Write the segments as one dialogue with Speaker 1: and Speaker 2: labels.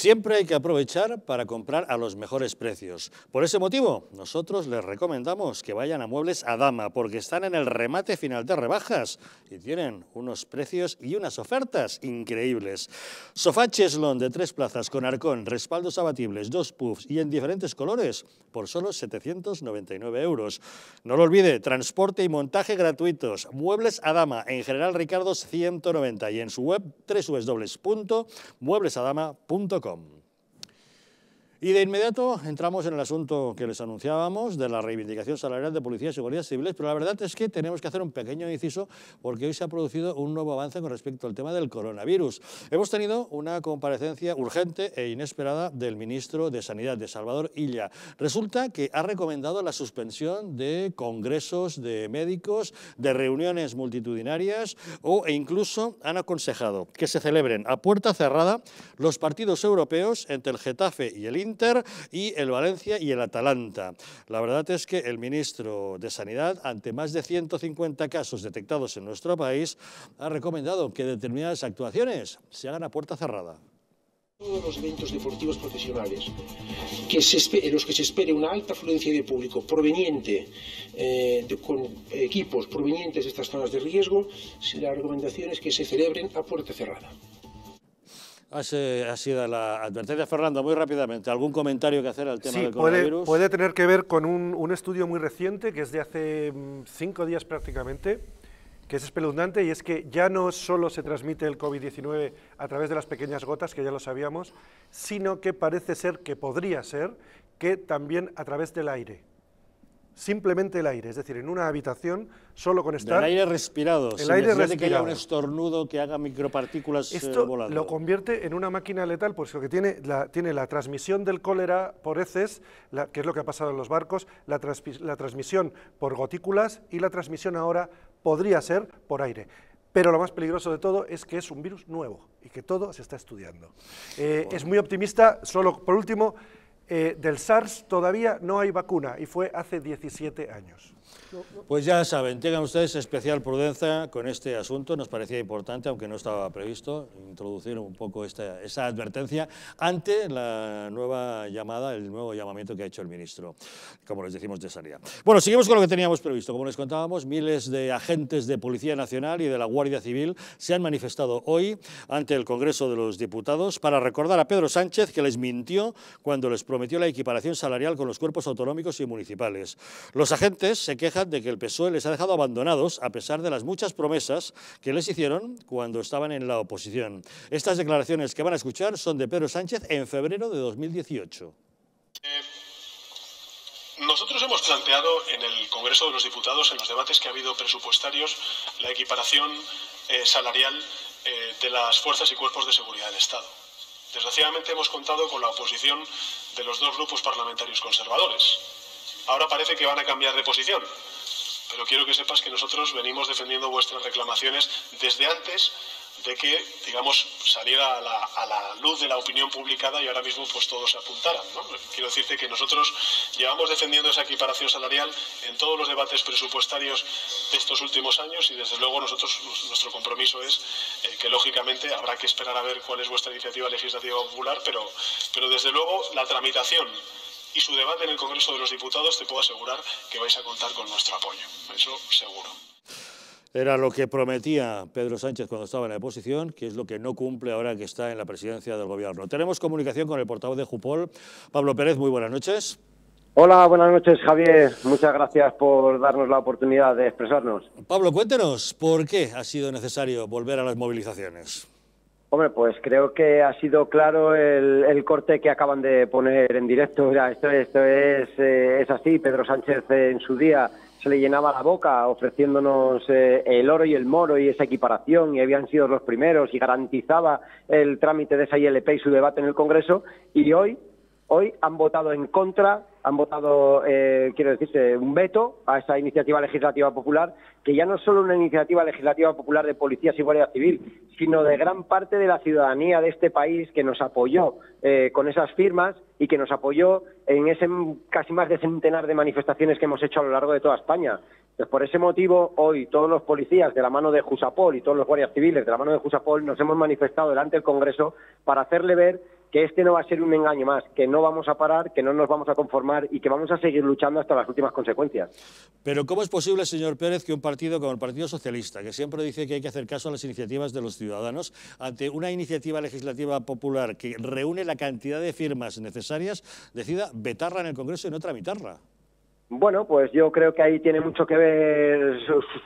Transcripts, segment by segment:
Speaker 1: Siempre hay que aprovechar para comprar a los mejores precios. Por ese motivo, nosotros les recomendamos que vayan a Muebles Adama, porque están en el remate final de rebajas y tienen unos precios y unas ofertas increíbles. Sofá Cheslon de tres plazas con arcón, respaldos abatibles, dos puffs y en diferentes colores por solo 799 euros. No lo olvide, transporte y montaje gratuitos. Muebles Adama en General Ricardo 190 y en su web www.mueblesadama.com. Y de inmediato entramos en el asunto que les anunciábamos de la reivindicación salarial de policías y guardias civiles, pero la verdad es que tenemos que hacer un pequeño inciso porque hoy se ha producido un nuevo avance con respecto al tema del coronavirus. Hemos tenido una comparecencia urgente e inesperada del ministro de Sanidad, de Salvador Illa. Resulta que ha recomendado la suspensión de congresos de médicos, de reuniones multitudinarias o, e incluso han aconsejado que se celebren a puerta cerrada los partidos europeos entre el Getafe y el India y el Valencia y el Atalanta. La verdad es que el ministro de Sanidad, ante más de 150 casos detectados en nuestro país, ha recomendado que determinadas actuaciones se hagan a puerta cerrada
Speaker 2: todos los eventos deportivos profesionales que se, en los que se espere una alta afluencia de público proveniente eh, de, con equipos provenientes de estas zonas de riesgo, la recomendación es que se celebren a puerta cerrada
Speaker 1: ha sido la advertencia. Fernando, muy rápidamente, ¿algún comentario que hacer al tema del coronavirus? Puede, puede
Speaker 2: tener que ver con un, un, estudio muy reciente, que es de hace mm, cinco días prácticamente, que es espeluznante, y es que ya no solo se transmite el COVID-19 a través de las pequeñas gotas, que ya lo sabíamos, sino que parece ser que podría ser que también a través del aire simplemente el aire, es decir, en una habitación solo con estar... El aire respirado, el aire respirado. que haya un
Speaker 1: estornudo que haga micropartículas eh, Esto lo
Speaker 2: convierte en una máquina letal, porque lo que tiene la, tiene la transmisión del cólera por heces, que es lo que ha pasado en los barcos, la, transmisión por gotículas y la transmisión ahora podría ser por aire. Pero lo más peligroso de todo es que es un virus nuevo y que todo se está estudiando. Eh, es muy optimista, solo por último, eh, del SARS todavía no hay vacuna y fue hace 17 años.
Speaker 1: Pues ya saben, tengan ustedes especial prudencia con este asunto. Nos parecía importante, aunque no estaba previsto, introducir un poco esta, esa advertencia ante la nueva llamada, el nuevo llamamiento que ha hecho el ministro, como les decimos, de salida Bueno, seguimos con lo que teníamos previsto. Como les contábamos, miles de agentes de Policía Nacional y de la Guardia Civil se han manifestado hoy ante el Congreso de los Diputados para recordar a Pedro Sánchez que les mintió cuando les prometió la equiparación salarial con los cuerpos autonómicos y municipales. Los agentes se quejan de que el PSOE les ha dejado abandonados a pesar de las muchas promesas que les hicieron cuando estaban en la oposición. Estas declaraciones que van a escuchar son de Pedro Sánchez en febrero de 2018. Eh,
Speaker 3: nosotros hemos planteado en el Congreso de los Diputados, en los debates que ha habido presupuestarios, la equiparación eh, salarial eh, de las fuerzas y cuerpos de seguridad del Estado. Desgraciadamente hemos contado con la oposición de los dos grupos parlamentarios conservadores. Ahora parece que van a cambiar de posición. Pero quiero que sepas que nosotros venimos defendiendo vuestras reclamaciones desde antes de que, digamos, saliera a la, luz de la opinión publicada y ahora mismo pues todos se apuntaran. Quiero decirte que nosotros llevamos defendiendo esa equiparación salarial en todos los debates presupuestarios de estos últimos años y desde luego nuestro compromiso es eh, que lógicamente habrá que esperar a ver cuál es vuestra iniciativa legislativa popular, pero, pero desde luego la tramitación y su debate en el Congreso de los Diputados, te puedo asegurar que vais a contar con nuestro apoyo. Eso seguro.
Speaker 1: Era lo que prometía Pedro Sánchez cuando estaba en la oposición, que es lo que no cumple ahora que está en la presidencia del Gobierno. Tenemos comunicación con el portavoz de Jupol, Pablo Pérez. Muy buenas noches.
Speaker 4: Hola, buenas noches, Javier. Muchas gracias por darnos la oportunidad de expresarnos.
Speaker 1: Pablo, cuéntenos, ¿por qué ha sido necesario volver a las movilizaciones?
Speaker 4: Hombre, pues creo que ha sido claro el, corte que acaban de poner en directo. esto, eh, es, así. Pedro Sánchez eh, en su día se le llenaba la boca ofreciéndonos eh, el oro y el moro y esa equiparación y habían sido los primeros y garantizaba el trámite de esa ILP y su debate en el Congreso. Y hoy hoy han votado en contra, han votado, eh, quiero decirse, un veto a esa iniciativa legislativa popular, que ya no es solo una iniciativa legislativa popular de policías y guardia civil, sino de gran parte de la ciudadanía de este país que nos apoyó eh, con esas firmas y que nos apoyó en ese casi más de centenar de manifestaciones que hemos hecho a lo largo de toda España. Pues por ese motivo, hoy todos los policías de la mano de Jusapol y todos los guardias civiles de la mano de Jusapol nos hemos manifestado delante del Congreso para hacerle ver que este no va a ser un engaño más, que no vamos a parar, que no nos vamos a conformar y que vamos a seguir luchando hasta las últimas consecuencias.
Speaker 1: Pero ¿cómo es posible, señor Pérez, que un partido como el Partido Socialista, que siempre dice que hay que hacer caso a las iniciativas de los ciudadanos, ante una iniciativa legislativa popular que reúne la cantidad de firmas necesarias, decida vetarla en el Congreso y no tramitarla?
Speaker 4: Bueno, pues yo creo que ahí tiene mucho que ver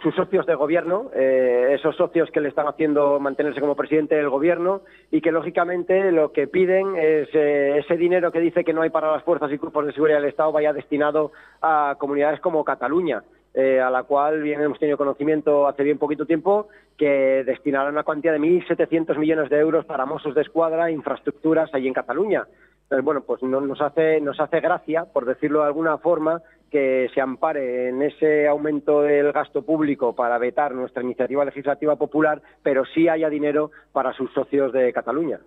Speaker 4: sus socios de gobierno, eh, esos socios que le están haciendo mantenerse como presidente del gobierno y que lógicamente lo que piden es eh, ese dinero que dice que no hay para las fuerzas y grupos de seguridad del Estado vaya destinado a comunidades como Cataluña. Eh, a la cual bien hemos tenido conocimiento hace bien poquito tiempo, que destinará una cuantía de 1.700 millones de euros para Mossos de Escuadra, infraestructuras allí en Cataluña. Entonces, bueno, pues no, nos, hace, nos hace gracia, por decirlo de alguna forma, que se ampare en ese aumento del gasto público para vetar nuestra iniciativa legislativa popular, pero sí haya dinero para sus socios de Cataluña.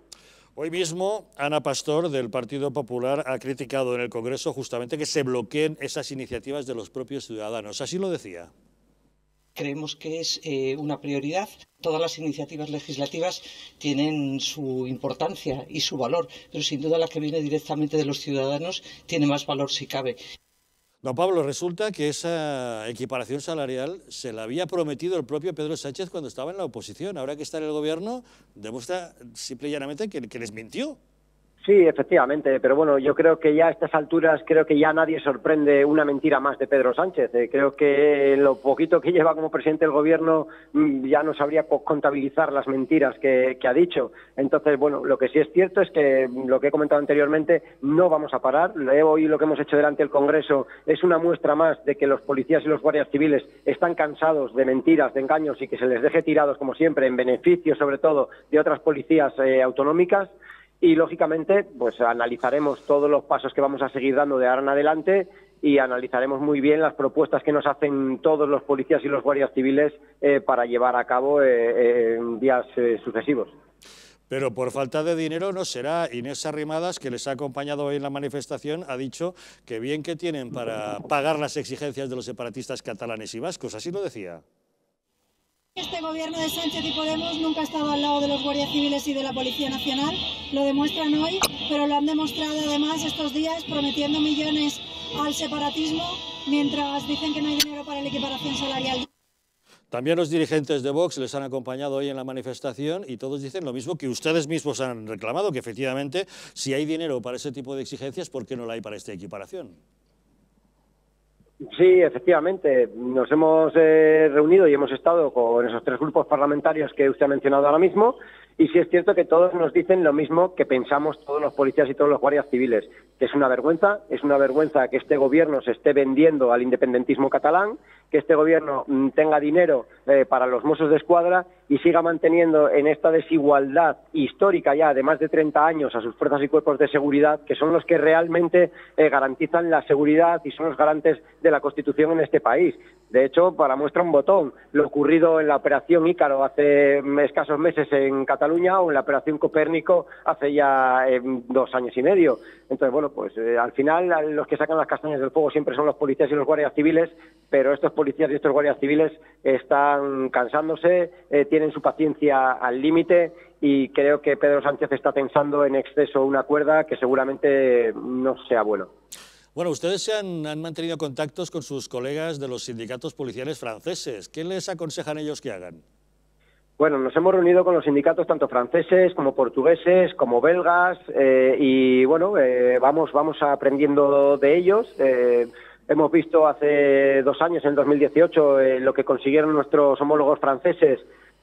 Speaker 1: Hoy mismo, Ana Pastor, del Partido Popular, ha criticado en el Congreso justamente que se bloqueen esas iniciativas de los propios ciudadanos. Así lo decía
Speaker 5: creemos que es eh, una prioridad. Todas las iniciativas legislativas tienen su importancia y su valor, pero sin duda la que viene directamente de los ciudadanos tiene más valor
Speaker 1: si cabe. Pablo, resulta que esa equiparación salarial se la había prometido el propio Pedro Sánchez cuando estaba en la oposición. Ahora que está en el gobierno, demuestra simple y llanamente que les mintió.
Speaker 4: Sí, efectivamente, pero bueno, yo creo que ya a estas alturas creo que ya nadie sorprende una mentira más de Pedro Sánchez. Eh, creo que lo poquito que lleva como presidente del gobierno mm, ya no sabría contabilizar las mentiras que, ha dicho. Entonces, bueno, lo que sí es cierto es que mm, lo que he comentado anteriormente no vamos a parar. Hoy lo que hemos hecho delante del Congreso es una muestra más de que los policías y los guardias civiles están cansados de mentiras, de engaños y que se les deje tirados como siempre en beneficio sobre todo de otras policías eh, autonómicas y lógicamente pues analizaremos todos los pasos que vamos a seguir dando de ahora en adelante y analizaremos muy bien las propuestas que nos hacen todos los policías y los guardias civiles eh, para llevar a cabo eh, eh, en días sucesivos.
Speaker 1: Pero por falta de dinero no será. Inés Arrimadas, que les ha acompañado hoy en la manifestación, ha dicho que bien que tienen para pagar las exigencias de los separatistas catalanes y vascos. Así lo decía.
Speaker 3: Este gobierno de Sánchez y Podemos nunca ha estado al lado de los guardias civiles y de la Policía Nacional, lo demuestran hoy, pero lo han demostrado además estos días prometiendo millones al separatismo mientras dicen que no hay dinero para la equiparación salarial.
Speaker 1: También los dirigentes de Vox les han acompañado hoy en la manifestación y todos dicen lo mismo que ustedes mismos han reclamado, que efectivamente si hay dinero para ese tipo de exigencias, ¿por qué no la hay para esta equiparación?
Speaker 4: Sí, efectivamente. Nos hemos eh, reunido y hemos estado con esos tres grupos parlamentarios que usted ha mencionado ahora mismo y sí es cierto que todos nos dicen lo mismo que pensamos todos los policías y todos los guardias civiles, que es una vergüenza, es una vergüenza que este gobierno se esté vendiendo al independentismo catalán, que este gobierno mm, tenga dinero eh, para los mozos de escuadra y siga manteniendo en esta desigualdad histórica ya de más de 30 años a sus fuerzas y cuerpos de seguridad, que son los que realmente eh, garantizan la seguridad y son los garantes de la Constitución en este país. De hecho, para muestra un botón, lo ocurrido en la operación Ícaro hace escasos meses en Cataluña o en la operación Copérnico hace ya em, dos años y medio. Entonces, bueno, pues eh, al final los que sacan las castañas del fuego siempre son los policías y los guardias civiles, pero estos policías y estos guardias civiles están cansándose, eh, tienen su paciencia al límite y creo que Pedro Sánchez está tensando en exceso una cuerda que seguramente no sea bueno.
Speaker 1: Bueno, ustedes se han, mantenido contactos con sus colegas de los sindicatos policiales franceses. ¿Qué les aconsejan ellos que hagan?
Speaker 4: Bueno, nos hemos reunido con los sindicatos tanto franceses como portugueses, como belgas, eh, y bueno, eh, vamos, vamos aprendiendo de ellos. Eh, hemos visto hace dos años, en 2018, lo que consiguieron nuestros homólogos franceses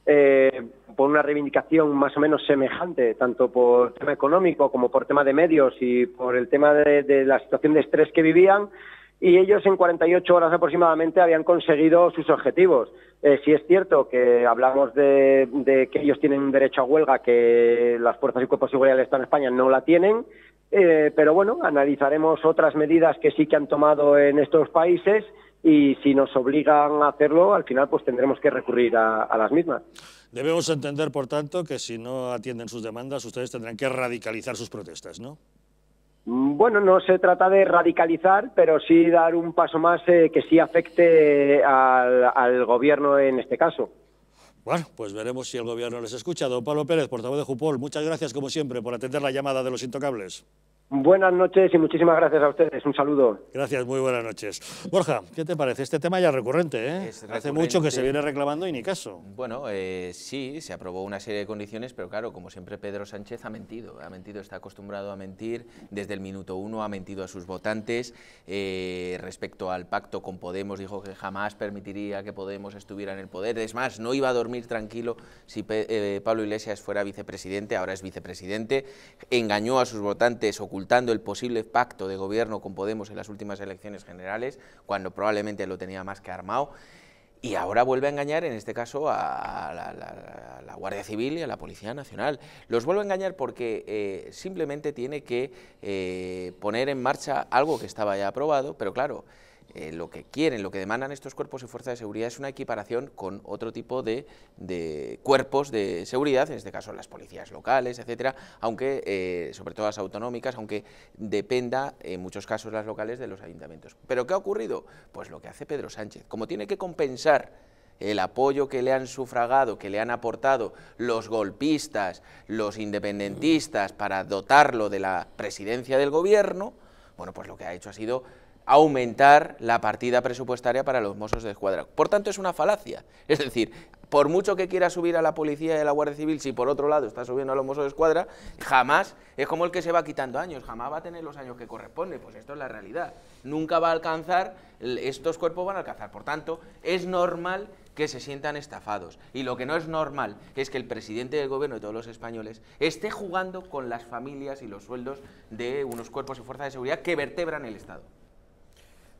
Speaker 4: eh, por una reivindicación más o menos semejante, tanto por tema económico como por tema de medios y por el tema de, la situación de estrés que vivían. Y ellos en 48 horas aproximadamente habían conseguido sus objetivos. Eh, si es cierto que hablamos de, que ellos tienen derecho a huelga, que las fuerzas y cuerpos de seguridad en España no la tienen, eh, pero bueno, analizaremos otras medidas que sí que han tomado en estos países y si nos obligan a hacerlo, al final pues tendremos que recurrir a, las mismas.
Speaker 1: Debemos entender, por tanto, que si no atienden sus demandas, ustedes tendrán que radicalizar sus protestas, ¿no?
Speaker 4: Mm, bueno, no se trata de radicalizar, pero sí dar un paso más eh, que sí afecte eh, al, al gobierno en este caso.
Speaker 1: Bueno, pues veremos si el gobierno les escucha. Don Pablo Pérez, portavoz de Jupol, muchas gracias como siempre por atender la llamada de los intocables. Buenas noches y muchísimas gracias a ustedes. Un saludo. Gracias, muy buenas noches. Borja, ¿qué te parece? Este tema ya recurrente, ¿eh? Hace mucho que se viene reclamando y ni
Speaker 6: caso. Bueno, eh, sí, se aprobó una serie de condiciones, pero claro, como siempre Pedro Sánchez ha mentido. Ha mentido, está acostumbrado a mentir. Desde el minuto uno ha mentido a sus votantes. Eh, respecto al pacto con Podemos, dijo que jamás permitiría que Podemos estuviera en el poder. Es más, no iba a dormir tranquilo si Pablo Iglesias fuera vicepresidente, ahora es vicepresidente. Engañó a sus votantes, ocultando el posible pacto de gobierno con Podemos en las últimas elecciones generales, cuando probablemente lo tenía más que armado, y ahora vuelve a engañar, en este caso, a la, Guardia Civil y a la Policía Nacional. Los vuelve a engañar porque eh, simplemente tiene que eh, poner en marcha algo que estaba ya aprobado, pero claro, eh, lo que quieren, lo que demandan estos cuerpos y fuerzas de seguridad es una equiparación con otro tipo de, cuerpos de seguridad, en este caso las policías locales, etcétera, aunque, eh, sobre todo las autonómicas, aunque dependa en muchos casos las locales de los ayuntamientos. ¿Pero qué ha ocurrido? Pues lo que hace Pedro Sánchez, como tiene que compensar el apoyo que le han sufragado, que le han aportado los golpistas, los independentistas para dotarlo de la presidencia del gobierno, bueno, pues lo que ha hecho ha sido aumentar la partida presupuestaria para los mozos de escuadra. Por tanto, es una falacia. Es decir, por mucho que quiera subir a la policía y a la Guardia Civil, si por otro lado está subiendo a los mozos de escuadra, jamás es como el que se va quitando años, jamás va a tener los años que corresponde. Pues esto es la realidad. Nunca va a alcanzar, estos cuerpos van a alcanzar. Por tanto, es normal que se sientan estafados. Y lo que no es normal es que el presidente del gobierno de todos los españoles esté jugando con las familias y los sueldos de unos cuerpos y fuerzas de seguridad que vertebran el Estado.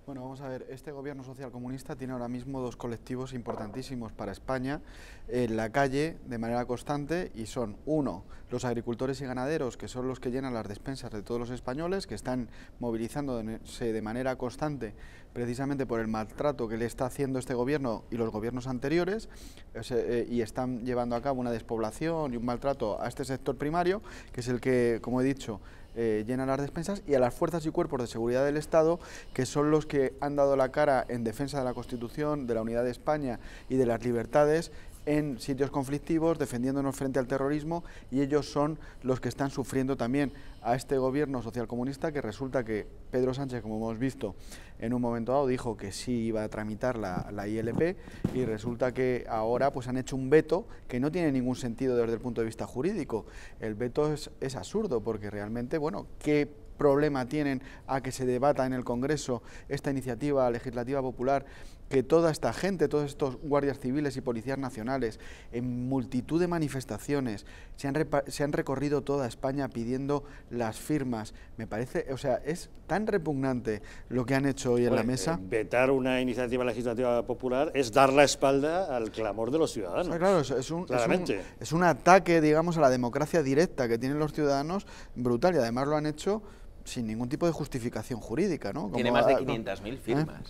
Speaker 7: Bueno, vamos a ver, este gobierno socialcomunista tiene ahora mismo dos colectivos importantísimos para España en la calle de manera constante y son, uno, los agricultores y ganaderos, que son los que llenan las despensas de todos los españoles, que están movilizándose de manera constante precisamente por el maltrato que le está haciendo este gobierno y los gobiernos anteriores eh, eh, y están llevando a cabo una despoblación y un maltrato a este sector primario, que es el que, como he dicho, llenan eh, llena las despensas y a las fuerzas y cuerpos de seguridad del Estado, que son los que han dado la cara en defensa de la Constitución, de la unidad de España y de las libertades en sitios conflictivos, defendiéndonos frente al terrorismo y ellos son los que están sufriendo también a este gobierno socialcomunista que resulta que Pedro Sánchez, como hemos visto, en un momento dado dijo que sí iba a tramitar la, ILP y resulta que ahora pues han hecho un veto que no tiene ningún sentido desde el punto de vista jurídico. El veto es, es absurdo porque realmente, bueno, ¿qué problema tienen a que se debata en el Congreso esta iniciativa legislativa popular que toda esta gente, todos estos guardias civiles y policías nacionales, en multitud de manifestaciones, se han, se han, recorrido toda España pidiendo las firmas. Me parece, o sea, es tan repugnante
Speaker 1: lo que han hecho hoy en la mesa. vetar una iniciativa legislativa popular es dar la espalda al clamor de los ciudadanos. Ah, claro,
Speaker 7: es un ataque, digamos, a la democracia directa que tienen los ciudadanos, brutal, y además lo han hecho sin ningún tipo de justificación jurídica. ¿no? Tiene más de 500.000 firmas.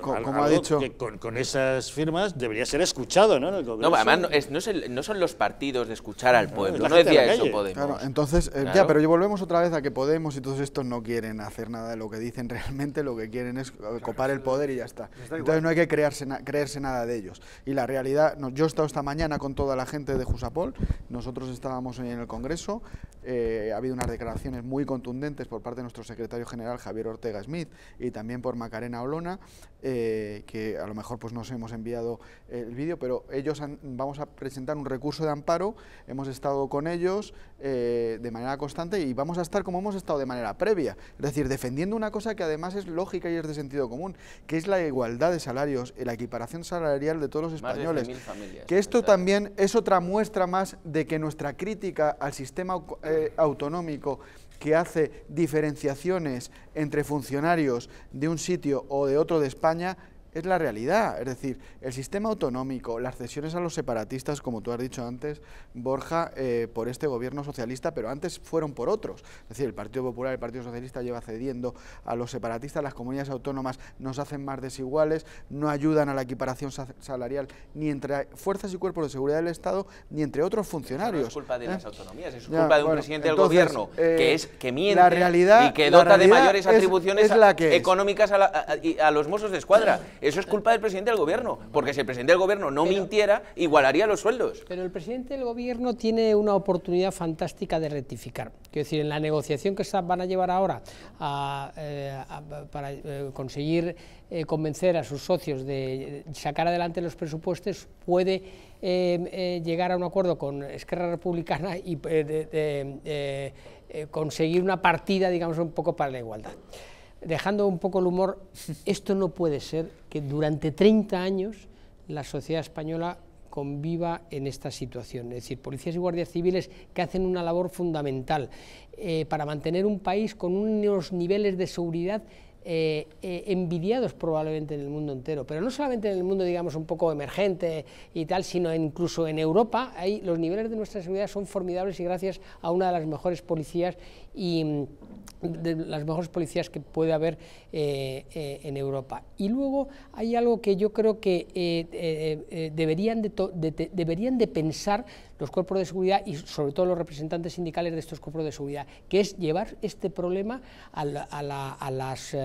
Speaker 1: como, ha dicho. con, esas firmas debería ser escuchado, ¿no? además
Speaker 6: no, son los partidos de escuchar al ah, pueblo. No, decía eso Podemos. Claro,
Speaker 7: entonces, eh, ya, pero volvemos otra vez a que Podemos y todos estos no quieren hacer nada de lo que dicen realmente, lo que quieren es eh, copar el poder y ya está. entonces no hay que crearse creerse nada de ellos. Y la realidad, yo he estado esta mañana con toda la gente de Jusapol, nosotros estábamos en el Congreso, eh, ha habido unas declaraciones muy contundentes por parte de nuestro secretario general Javier Ortega Smith y también por Macarena Olona, eh, que a lo mejor pues nos hemos enviado el vídeo, pero ellos vamos a presentar un recurso de amparo, hemos estado con ellos eh, de manera constante y vamos a estar como hemos estado de manera previa, es decir, defendiendo una cosa que además es lógica y es de sentido común, que es la igualdad de salarios, la equiparación salarial de todos los españoles. que esto también es otra muestra más de que nuestra crítica al sistema eh, autonómico que hace diferenciaciones entre funcionarios de un sitio o de otro de España es la realidad. Es decir, el sistema autonómico, las cesiones a los separatistas, como tú has dicho antes, Borja, eh, por este gobierno socialista, pero antes fueron por otros. Es decir, el Partido Popular, el Partido Socialista lleva cediendo a los separatistas, las comunidades autónomas nos hacen más desiguales, no ayudan a la equiparación salarial ni entre fuerzas y cuerpos de seguridad del Estado, ni entre otros funcionarios. No es culpa de ¿eh? las autonomías, es culpa de un presidente del gobierno que, eh, es, que miente la realidad, y que dota de mayores atribuciones económicas
Speaker 6: a, a, los mozos de escuadra. Eso es culpa del presidente del gobierno, porque si el presidente del gobierno no mintiera, igualaría los sueldos.
Speaker 5: Pero el presidente del gobierno tiene una oportunidad fantástica de rectificar. Quiero decir, en la negociación que van a llevar ahora eh, para eh, conseguir eh, convencer a sus socios de sacar adelante los presupuestos, puede llegar a un acuerdo con Esquerra Republicana y conseguir una partida, digamos, un poco para la igualdad dejando un poco el humor, esto no puede ser que durante 30 años la sociedad española conviva en esta situación. Es decir, policías y guardias civiles que hacen una labor fundamental eh, para mantener un país con unos niveles de seguridad eh, eh, envidiados probablemente en el mundo entero, pero no solamente en el mundo, digamos, un poco emergente y tal, sino incluso en Europa, ahí los niveles de nuestra seguridad son formidables y gracias a una de las mejores policías y de las mejores policías que puede haber eh, eh, en Europa. Y luego hay algo que yo creo que eh, deberían, de deberían de pensar los cuerpos de seguridad y sobre todo los representantes sindicales de estos cuerpos de seguridad, que es llevar este problema a, las,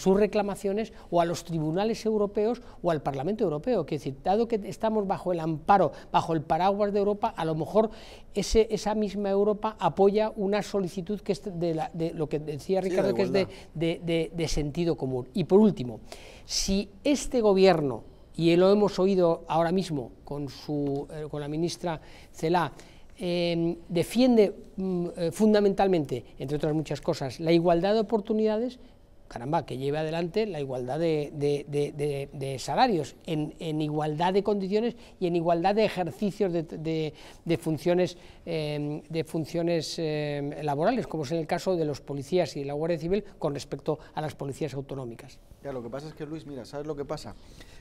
Speaker 5: sus reclamaciones o a los tribunales europeos o al Parlamento Europeo. Que decir, dado que estamos bajo el amparo, bajo el paraguas de Europa, a lo mejor esa misma Europa apoya una solicitud que es de, lo que decía Ricardo, que es de, sentido común. Y por último, si este gobierno, y lo hemos oído ahora mismo con, eh, la ministra Celá, em, defiende mm, eh, fundamentalmente, entre otras muchas cosas, la igualdad de oportunidades, caramba, que lleve adelante la igualdad de, salarios, en, igualdad de condiciones y en igualdad de ejercicios de, funciones, de funciones em, em, laborales, como es en el caso de los policías y la Guardia Civil con respecto a las policías autonómicas.
Speaker 7: Ya, lo que pasa es que Luis, mira, ¿sabes lo que pasa?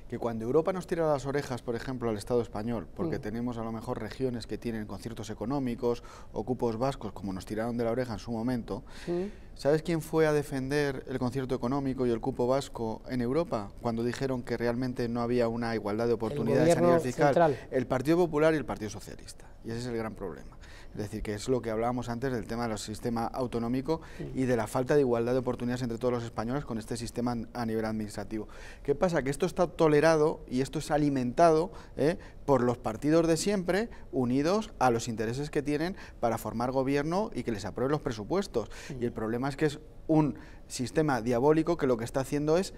Speaker 7: que cuando Europa nos tira las orejas, por ejemplo, al Estado español, porque mm. tenemos a lo mejor regiones que tienen conciertos económicos o cupos vascos, como nos tiraron de la oreja en su momento, ¿sabes quién fue a defender el concierto económico y el cupo vasco en Europa cuando dijeron que realmente no había una igualdad de oportunidades a nivel fiscal? El Partido Popular y el Partido Socialista. Y ese es el gran problema. Es decir, que es lo que hablábamos antes del tema del sistema autonómico y de la falta de igualdad de oportunidades entre todos los españoles con este sistema a nivel administrativo. ¿Qué pasa? Que esto está tolerado y esto es alimentado ¿eh? por los partidos de siempre unidos a los intereses que tienen para formar gobierno y que les aprueben los presupuestos. Y el problema es que es un sistema diabólico que lo que está haciendo es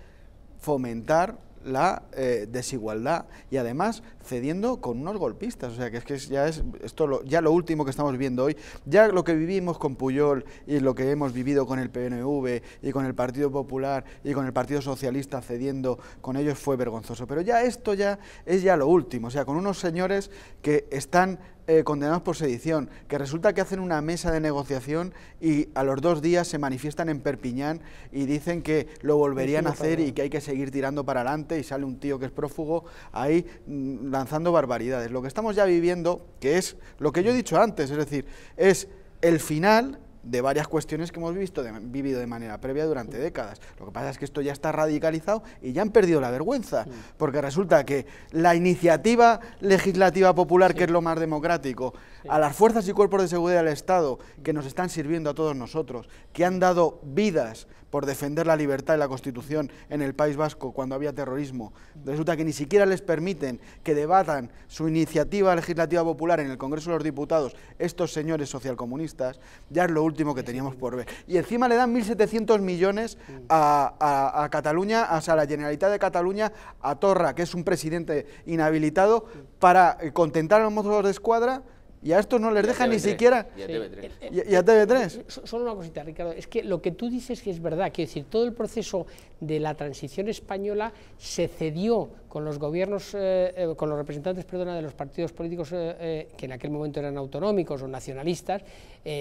Speaker 7: fomentar la eh, desigualdad y además cediendo con unos golpistas. O sea, que es que ya es esto lo, ya lo último que estamos viendo hoy, ya lo que vivimos con Puyol y lo que hemos vivido con el PNV y con el Partido Popular y con el Partido Socialista cediendo con ellos fue vergonzoso. Pero ya esto ya es ya lo último. O sea, con unos señores que están eh, condenados por sedición, que resulta que hacen una mesa de negociación y a los dos días se manifiestan en Perpiñán y dicen que lo volverían a hacer y que hay que seguir tirando para adelante y sale un tío que es prófugo ahí mm, lanzando barbaridades. Lo que estamos ya viviendo, que es lo que yo he dicho antes, es decir, es el final de varias cuestiones que hemos visto, de, vivido de manera previa durante décadas. Lo que pasa es que esto ya está radicalizado y ya han perdido la vergüenza, porque resulta que la iniciativa legislativa popular, que es lo más democrático, a las fuerzas y cuerpos de seguridad del Estado, que nos están sirviendo a todos nosotros, que han dado vidas por defender la libertad y la Constitución en el País Vasco cuando había terrorismo. Resulta que ni siquiera les permiten que debatan su iniciativa legislativa popular en el Congreso de los Diputados estos señores socialcomunistas, ya es lo último que teníamos por ver. Y encima le dan 1.700 millones a, Cataluña, a, la Generalitat de Cataluña, a Torra, que es un presidente inhabilitado,
Speaker 5: para contentar a los monstruos de escuadra y a estos no les dejan ni siquiera. Y a TV3. Y a TV3. Solo una cosita, Ricardo. Es que lo que tú dices que es verdad. Quiero decir, todo el proceso de la transición española se cedió con los gobiernos, eh, eh, con los representantes, perdona, de los partidos políticos eh, que en aquel momento eran autonómicos o nacionalistas,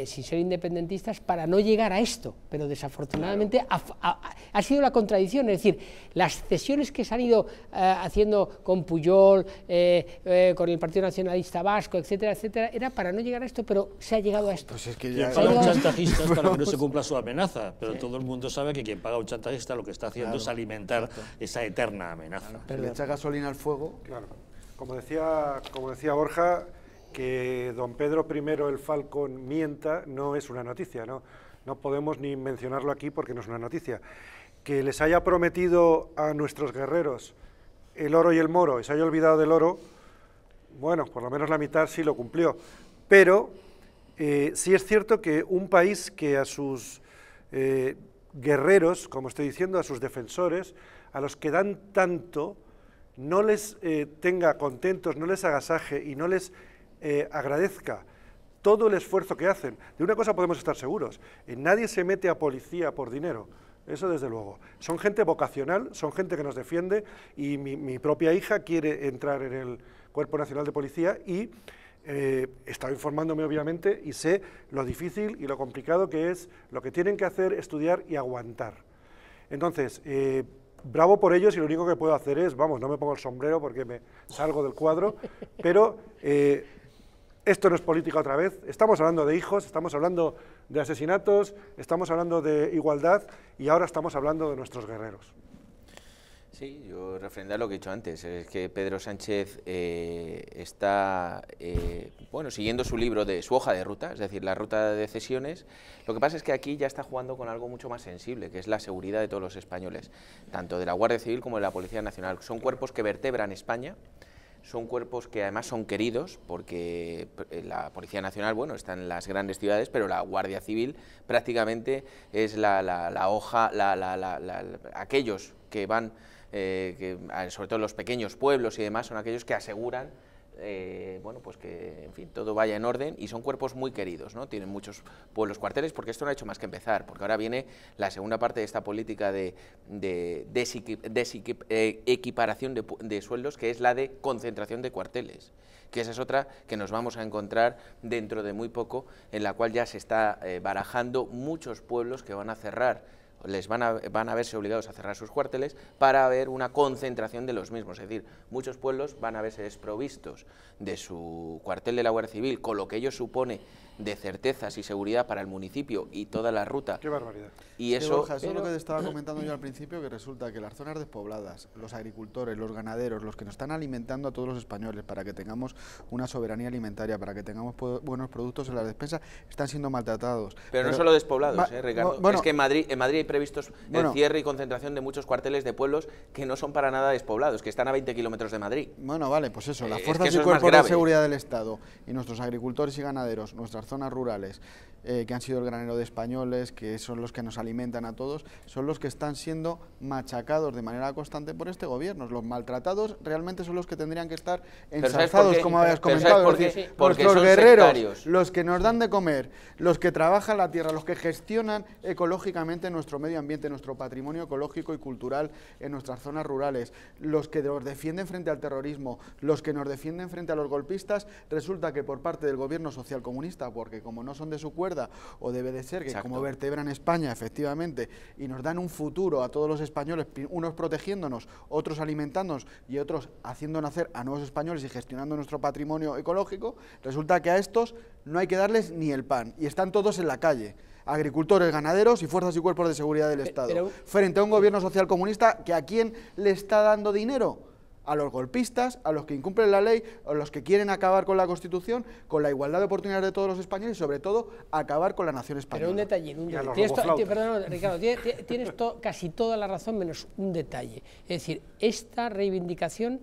Speaker 5: sin ser independentistas, para no llegar a esto. Pero desafortunadamente ha, sido la contradicción, es decir, las cesiones que se han ido haciendo con Puyol, con el Partido Nacionalista Vasco, etcétera, etcétera, era para no llegar a esto, pero se ha llegado a esto. Pues es
Speaker 1: que ya... Paga un chantajista para que no se cumpla su amenaza, pero todo el mundo sabe que quien paga un chantajista lo que está haciendo es alimentar esa eterna amenaza
Speaker 7: gasolina al fuego. Claro.
Speaker 2: Como decía, como decía Borja, que don Pedro I el Falcón mienta no es una noticia, ¿no? No podemos ni mencionarlo aquí porque no es una noticia. Que les haya prometido a nuestros guerreros el oro y el moro y se haya olvidado del oro, bueno, por lo menos la mitad sí lo cumplió. Pero eh, sí es cierto que un país que a sus eh, guerreros, como estoy diciendo, a sus defensores, a los que dan tanto, no les eh, tenga contentos, no les agasaje y no les eh, agradezca todo el esfuerzo que hacen. De una cosa podemos estar seguros, eh, nadie se mete a policía por dinero, eso desde luego. Son gente vocacional, son gente que nos defiende y mi, propia hija quiere entrar en el Cuerpo Nacional de Policía y eh, informándome obviamente y sé lo difícil y lo complicado que es, lo que tienen que hacer, estudiar y aguantar. Entonces, bravo por ellos y lo único que puedo hacer es, vamos, no me pongo el sombrero porque me salgo del cuadro, pero eh, esto no es política otra vez, estamos hablando de hijos, estamos hablando de asesinatos, estamos hablando de igualdad y ahora estamos hablando de nuestros guerreros.
Speaker 6: Sí, yo a lo que he dicho antes, es que Pedro Sánchez eh, está eh, bueno, siguiendo su libro de su hoja de ruta, es decir, la ruta de cesiones. Lo que pasa es que aquí ya está jugando con algo mucho más sensible, que es la seguridad de todos los españoles, tanto de la Guardia Civil como de la Policía Nacional. Son cuerpos que vertebran España, son cuerpos que además son queridos porque eh, la Policía Nacional, bueno, está en las grandes ciudades, pero la Guardia Civil prácticamente es la, hoja, aquellos que van eh, que ah, sobre todo los pequeños pueblos y demás, son aquellos que aseguran eh, bueno, pues que en fin, todo vaya en orden y son cuerpos muy queridos, ¿no? Tienen muchos pueblos cuarteles porque esto no ha hecho más que empezar, porque ahora viene la segunda parte de esta política de, de, eh, equiparación de, sueldos, que es la de concentración de cuarteles, que esa es otra que nos vamos a encontrar dentro de muy poco, en la cual ya se está barajando muchos pueblos que van a cerrar les van a, van a verse obligados a cerrar sus cuarteles para haber una concentración de los mismos. Es decir, muchos pueblos van a verse desprovistos de su cuartel de la Guardia Civil, con lo que ello supone de certezas y seguridad para el municipio y toda la ruta. ¡Qué barbaridad! Y eso, es lo que
Speaker 7: estaba comentando yo al principio, que resulta que las zonas despobladas, los agricultores, los ganaderos, los que nos están alimentando a todos los españoles para que tengamos una soberanía alimentaria, para que tengamos buenos productos en la despensas, están siendo maltratados. Pero, no solo despoblados, eh, Ricardo. es que
Speaker 6: en Madrid, en Madrid hay previstos el eh, cierre y concentración de muchos cuarteles de pueblos que no son para nada despoblados, que están a 20 kilómetros de Madrid.
Speaker 7: Bueno, vale, pues eso, la eh, fuerza de seguridad del Estado y nuestros agricultores y ganaderos, nuestras zonas rurales eh, que han sido el granero de españoles, que son los que nos alimentan a todos, son los que están siendo machacados de manera constante por este gobierno. Los maltratados realmente son los que tendrían que estar ensalzados, como habías comentado. Por porque guerreros, los que nos dan de comer, los que trabajan la tierra, los que gestionan ecológicamente nuestro medio ambiente, nuestro patrimonio ecológico y cultural en nuestras zonas rurales, los que nos defienden frente al terrorismo, los que nos defienden frente a los golpistas, resulta que por parte del gobierno socialcomunista, porque como no son de su cuerpo, o debe de ser que como vertebran España, efectivamente, y nos dan un futuro a todos los españoles, unos protegiéndonos, otros alimentándonos y otros haciendo nacer a nuevos españoles y gestionando nuestro patrimonio ecológico, resulta que a estos no hay que darles ni el pan, y están todos en la calle agricultores, ganaderos y fuerzas y cuerpos de seguridad del eh, Estado, frente a un gobierno social comunista que a quién le está dando dinero, a los golpistas, a los que incumplen la ley, a los que quieren acabar con la Constitución, con la igualdad de oportunidades de todos los españoles y sobre todo acabar con la
Speaker 5: nación española. Pero un detalle, un detalle. perdón, Ricardo, tienes, casi toda la razón menos un detalle. Es decir, esta reivindicación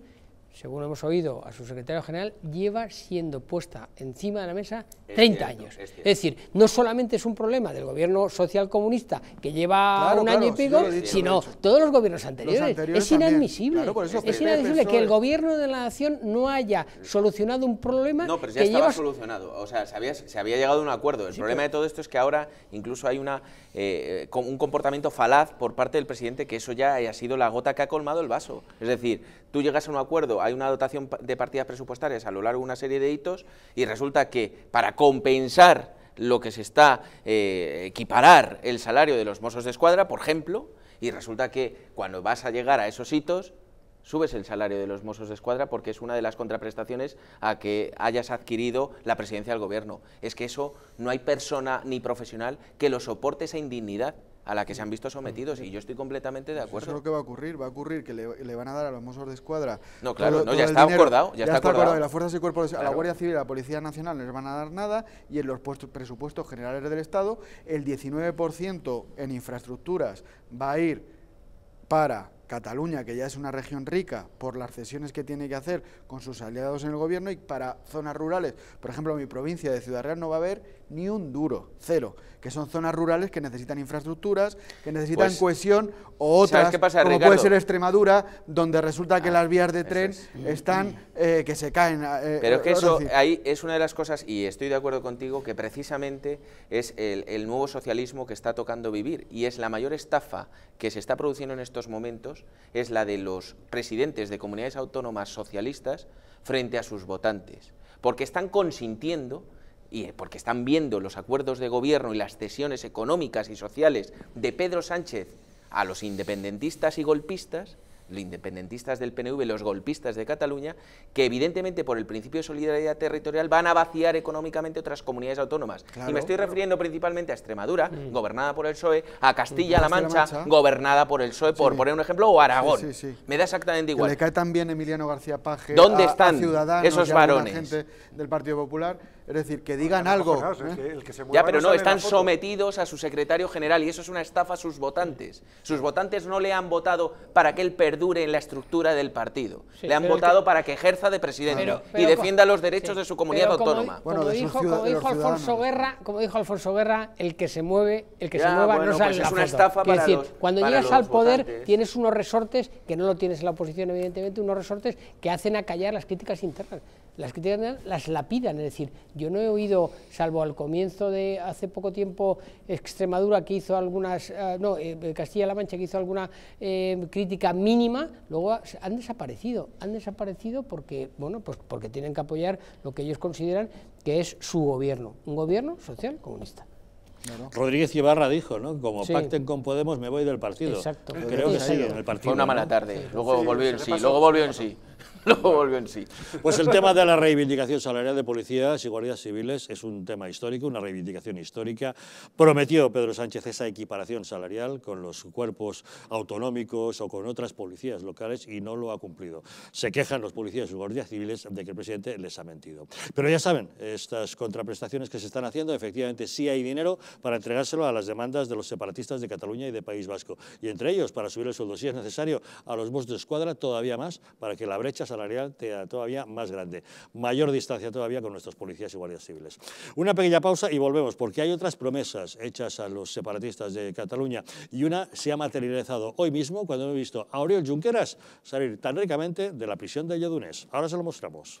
Speaker 5: según hemos oído a su secretario general, lleva siendo puesta encima de la mesa 30 años. Es, decir, no solamente es un problema del gobierno socialcomunista que lleva un año y pico, sino todos los gobiernos anteriores. es inadmisible. es inadmisible que el gobierno de la nación no haya solucionado un problema no, pero ya estaba
Speaker 6: solucionado. O sea, se había, llegado a un acuerdo. El problema de todo esto es que ahora incluso hay una, eh, un comportamiento falaz por parte del presidente que eso ya haya sido la gota que ha colmado el vaso. Es decir, tú llegas a un acuerdo, hay una dotación de partidas presupuestarias a lo largo de una serie de hitos y resulta que para compensar lo que se está, eh, equiparar el salario de los mozos de escuadra, por ejemplo, y resulta que cuando vas a llegar a esos hitos, subes el salario de los mozos de escuadra porque es una de las contraprestaciones a que hayas adquirido la presidencia del gobierno. Es que eso no hay persona ni profesional que lo soporte esa indignidad a la que se han visto sometidos y yo estoy completamente de acuerdo. Pues eso es lo
Speaker 7: que va a ocurrir, va a ocurrir que le, van a dar a los Mossos de Escuadra. No, claro, ya, está acordado, ya, está acordado. las fuerzas y cuerpos, a la Guardia Civil a la Policía Nacional no les van a dar nada y en los presupuestos generales del Estado el 19% en infraestructuras va a ir para Cataluña, que ya es una región rica por las cesiones que tiene que hacer con sus aliados en el gobierno y para zonas rurales. Por ejemplo, mi provincia de Ciudad Real no va a haber ni un duro, cero, que son zonas rurales que necesitan infraestructuras, que necesitan pues, cohesión, o otras, qué como puede ser Extremadura, donde resulta que ah, las vías de tren están, mm. eh, que se caen. Eh, eh, Pero que eso
Speaker 6: ahí es una de las cosas, y estoy de acuerdo contigo, que precisamente es el nuevo socialismo que está tocando vivir, y es la mayor estafa que se está produciendo en estos momentos, es la de los presidentes de comunidades autónomas socialistas frente a sus votantes, porque están consintiendo y porque están viendo los acuerdos de gobierno y las cesiones económicas y sociales de Pedro Sánchez a los independentistas y golpistas, los independentistas del PNV, los golpistas de Cataluña, que evidentemente por el principio de solidaridad territorial van a vaciar económicamente otras comunidades autónomas. y me estoy refiriendo principalmente a Extremadura, gobernada por el PSOE, a Castilla-La Mancha, gobernada por el PSOE, por poner un ejemplo, o Aragón. me da exactamente igual. le
Speaker 7: cae también Emiliano García Page ¿Dónde están esos varones? del Partido Popular es decir, que digan algo. ¿eh? ya, pero no, están
Speaker 6: sometidos a su secretario general y eso es una estafa a sus votantes. Sus votantes no le han votado para que él perdure en la estructura del partido. le han votado para que ejerza de presidente y defienda los derechos de su comunidad autónoma. Como, dijo, Alfonso
Speaker 5: Guerra, como dijo Alfonso Guerra, el que se mueve, el que se mueva no sale pues es una estafa para decir, cuando llegas al poder tienes unos resortes que no lo tienes en la oposición evidentemente, unos resortes que hacen acallar las críticas internas las críticas las lapidan, es decir, yo no he oído, salvo al comienzo de hace poco tiempo Extremadura que hizo algunas, eh, no, eh, eh, Castilla-La Mancha que hizo alguna crítica mínima, luego han desaparecido, han desaparecido porque, bueno, pues porque tienen que apoyar lo que ellos consideran que es su gobierno, un gobierno social comunista.
Speaker 1: Rodríguez Ibarra dijo, ¿no? Como pacten con Podemos me voy del partido. Exacto. Creo que sí, partido. Fue una mala tarde. Luego volvió en sí, luego volvió en sí. Lo Pues el tema de la reivindicación salarial de policías y guardias civiles es un tema histórico, una reivindicación histórica. Prometió Pedro Sánchez esa equiparación salarial con los cuerpos autonómicos o con otras policías locales y no lo ha cumplido. Se quejan los policías y guardias civiles de que el presidente les ha mentido. Pero ya saben, estas contraprestaciones que se están haciendo, efectivamente sí hay dinero para entregárselo a las demandas de los separatistas de Cataluña y de País Vasco. Y entre ellos, para subir el sueldo si es necesario, a los bosques de escuadra todavía más para que la brecha brecha salarial todavía más grande, mayor distancia todavía con nuestros policías y guardias civiles. Una pequeña pausa y volvemos, porque hay otras promesas hechas a los separatistas de Cataluña y una se ha materializado hoy mismo cuando hemos visto a Oriol Junqueras salir tan ricamente de la prisión de Lledoners. Ahora se lo mostramos.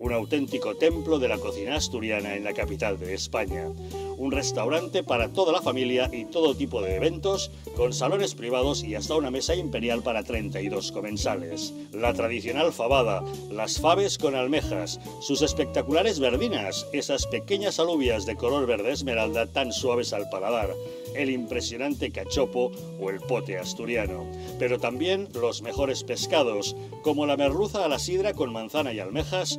Speaker 1: un auténtico templo de la cocina asturiana en la capital de España. Un restaurante para toda la familia y todo tipo de eventos, con salones privados y hasta una mesa imperial para 32 comensales. La tradicional fabada, las faves con almejas, sus espectaculares verdinas, esas pequeñas alubias de color verde esmeralda tan suaves al paladar el impresionante cachopo o el pote asturiano, pero también los mejores pescados, como la merluza a la sidra con manzana y almejas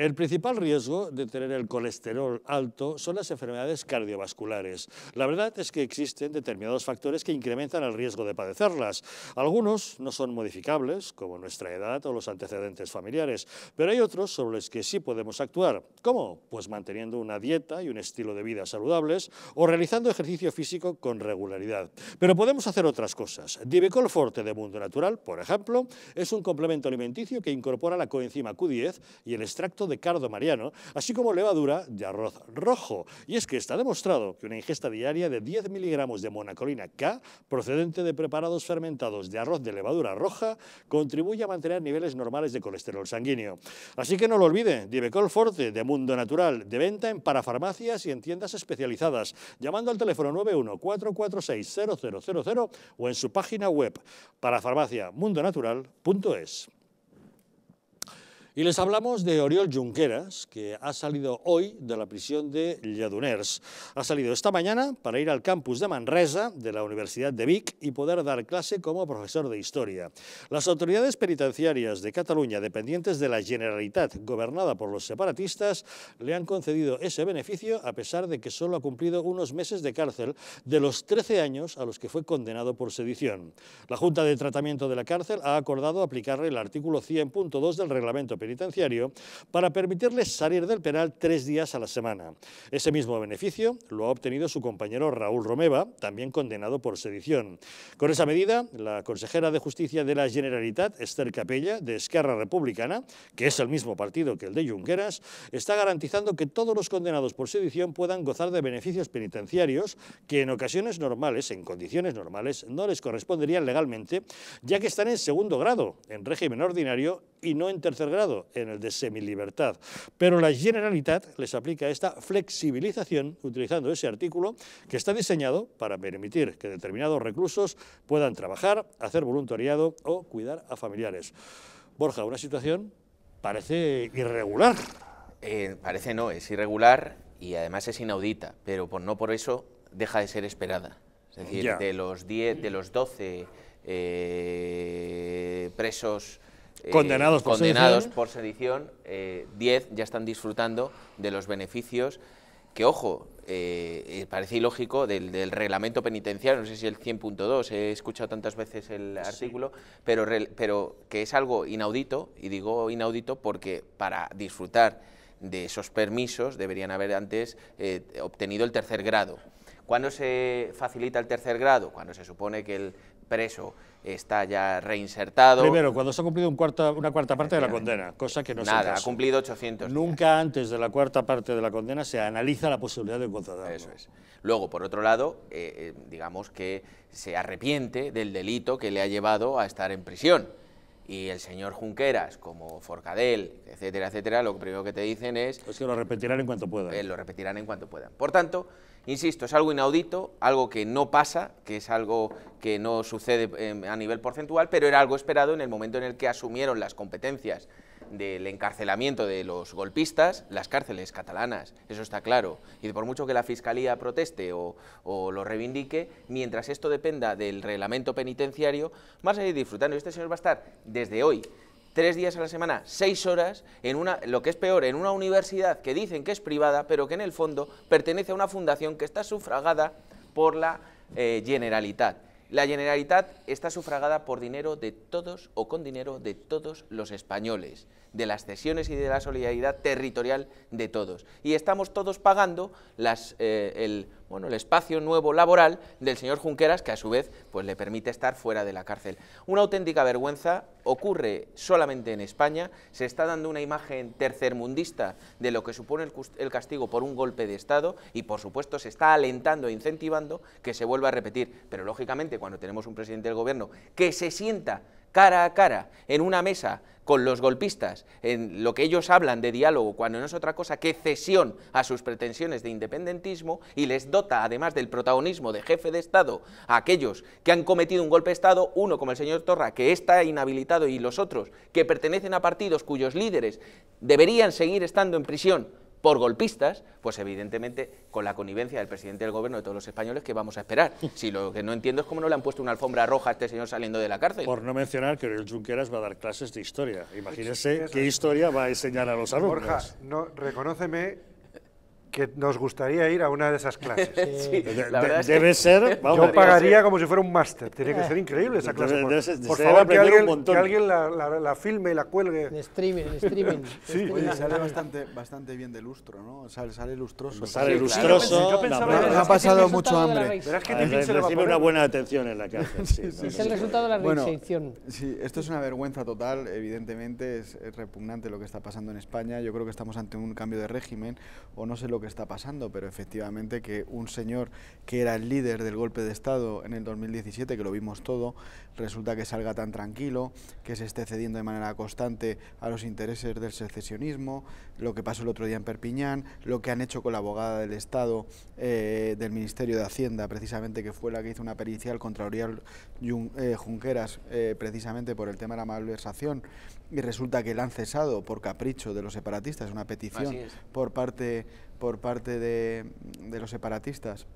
Speaker 1: El principal riesgo de tener el colesterol alto son las enfermedades cardiovasculares. La verdad es que existen determinados factores que incrementan el riesgo de padecerlas. Algunos no son modificables, como nuestra edad o los antecedentes familiares, pero hay otros sobre los que sí podemos actuar. ¿Cómo? Pues manteniendo una dieta y un estilo de vida saludables o realizando ejercicio físico con regularidad. Pero podemos hacer otras cosas. Dibecol Forte de Mundo Natural, por ejemplo, es un complemento alimenticio que incorpora la coenzima Q10 y el extracto de cardo mariano, así como levadura de arroz rojo. Y es que está demostrado que una ingesta diaria de 10 miligramos de monacolina K, procedente de preparados fermentados de arroz de levadura roja, contribuye a mantener niveles normales de colesterol sanguíneo. Así que no lo olvide, Divecol Forte de Mundo Natural, de venta en parafarmacias y en tiendas especializadas, llamando al teléfono 914460000 o en su página web parafarmaciamundonatural.es. Y les hablamos de Oriol Junqueras, que ha salido hoy de la prisión de Lledoners. Ha salido esta mañana para ir al campus de Manresa de la Universidad de Vic y poder dar clase como profesor de historia. Las autoridades penitenciarias de Cataluña, dependientes de la Generalitat, gobernada por los separatistas, le han concedido ese beneficio a pesar de que solo ha cumplido unos meses de cárcel de los 13 años a los que fue condenado por sedición. La Junta de Tratamiento de la Cárcel ha acordado aplicarle el artículo 100.2 del reglamento penitenciario para permitirles salir del penal tres días a la semana. Ese mismo beneficio lo ha obtenido su compañero Raúl Romeva, también condenado por sedición. Con esa medida, la consejera de Justicia de la Generalitat, Esther Capella, de Esquerra Republicana, que es el mismo partido que el de Junqueras, está garantizando que todos los condenados por sedición puedan gozar de beneficios penitenciarios que en ocasiones normales, en condiciones normales, no les corresponderían legalmente, ya que están en segundo grado, en régimen ordinario y no en tercer grado en el de semilibertad. Pero la generalidad les aplica esta flexibilización utilizando ese artículo que está diseñado para permitir que determinados reclusos puedan trabajar, hacer voluntariado o cuidar a familiares. Borja, una situación parece irregular. Eh, parece no, es irregular
Speaker 6: y además es inaudita, pero por, no por eso deja de ser esperada. Es decir, de los 10, de los 12 eh, presos eh, condenados por sedición, por 10 eh, ya están disfrutando de los beneficios que, ojo, eh, parece ilógico, del, reglamento penitenciario, no sé si el 100.2, he escuchado tantas veces el artículo, pero, pero que es algo inaudito, y digo inaudito porque para disfrutar de esos permisos deberían haber antes obtenido el tercer grado. ¿Cuándo se facilita el tercer grado? Cuando se supone que el preso está ya reinsertado. Primero,
Speaker 1: cuando se ha cumplido un una cuarta parte de la condena, cosa que no se Nada, ha cumplido 800. Nunca antes de la cuarta parte de la condena se analiza la posibilidad de encontrar Eso es. Luego, por otro lado, eh, eh, digamos que se
Speaker 6: arrepiente del delito que le ha llevado a estar en prisión. Y el señor Junqueras, como Forcadell, etcétera, etcétera, lo primero que te dicen es... Es pues que lo repetirán en cuanto puedan. Eh, lo repetirán en cuanto puedan. Por tanto, Insisto, es algo inaudito, algo que no pasa, que es algo que no sucede em, a nivel porcentual, pero era algo esperado en el momento en el que asumieron las competencias del encarcelamiento de los golpistas, las cárceles catalanas, eso está claro. Y por mucho que la Fiscalía proteste o, lo reivindique, mientras esto dependa del reglamento penitenciario, va a seguir disfrutando. este señor va a estar desde hoy tres días a la semana, seis horas, en una, lo que es peor, en una universidad que dicen que es privada, pero que en el fondo pertenece a una fundación que está sufragada por la eh, Generalitat. La Generalitat está sufragada por dinero de todos o con dinero de todos los españoles de las cesiones y de la solidaridad territorial de todos. Y estamos todos pagando eh, el, bueno, el espacio nuevo laboral del señor Junqueras, que a su vez pues, le permite estar fuera de la cárcel. Una auténtica vergüenza ocurre solamente en España, se está dando una imagen tercermundista de lo que supone el, el castigo por un golpe de Estado y por supuesto se está alentando e incentivando que se vuelva a repetir. Pero lógicamente cuando tenemos un presidente del gobierno que se sienta cara a cara, en una mesa, con los golpistas, en lo que ellos hablan de diálogo, cuando no es otra cosa que cesión a sus pretensiones de independentismo, y les dota, además del protagonismo de jefe de Estado, a aquellos que han cometido un golpe de Estado, uno como el señor Torra, que está inhabilitado, y los otros, que pertenecen a partidos cuyos líderes deberían seguir estando en prisión por golpistas, pues evidentemente con la connivencia del presidente del gobierno de todos los españoles que vamos a esperar. Si lo que no entiendo es cómo no le
Speaker 1: han puesto una alfombra roja a este señor saliendo de la cárcel. Por no mencionar que el Junqueras va a dar clases de historia.
Speaker 2: Imagínense qué historia va a enseñar a los alumnos. Borja, no, reconóceme que nos gustaría ir a una de esas clases. debe ser... yo pagaría como si fuera un máster. Tiene que eh. ser increíble esa clase. por, favor, que alguien, la, filme y la cuelgue.
Speaker 5: En streaming, en streaming. sí. sale bastante,
Speaker 7: bastante bien de lustro, ¿no? Sale, lustroso. Sale lustroso. ha pasado mucho hambre. Es que Recibe una buena atención en la clase es el resultado de la reinserción. Bueno, sí, esto es una vergüenza total, evidentemente. Es, repugnante lo que está pasando en España. Yo creo que estamos ante un cambio de régimen, o no sé lo que está pasando, pero efectivamente que un señor que era el líder del golpe de Estado en el 2017, que lo vimos todo, resulta que salga tan tranquilo, que se esté cediendo de manera constante a los intereses del secesionismo, lo que pasó el otro día en Perpiñán, lo que han hecho con la abogada del Estado eh, del Ministerio de Hacienda, precisamente que fue la que hizo una pericial contra Oriol eh, Junqueras, eh, precisamente por el tema de la malversación y resulta que la han cesado por capricho de los separatistas, una petición por parte, por parte de, los separatistas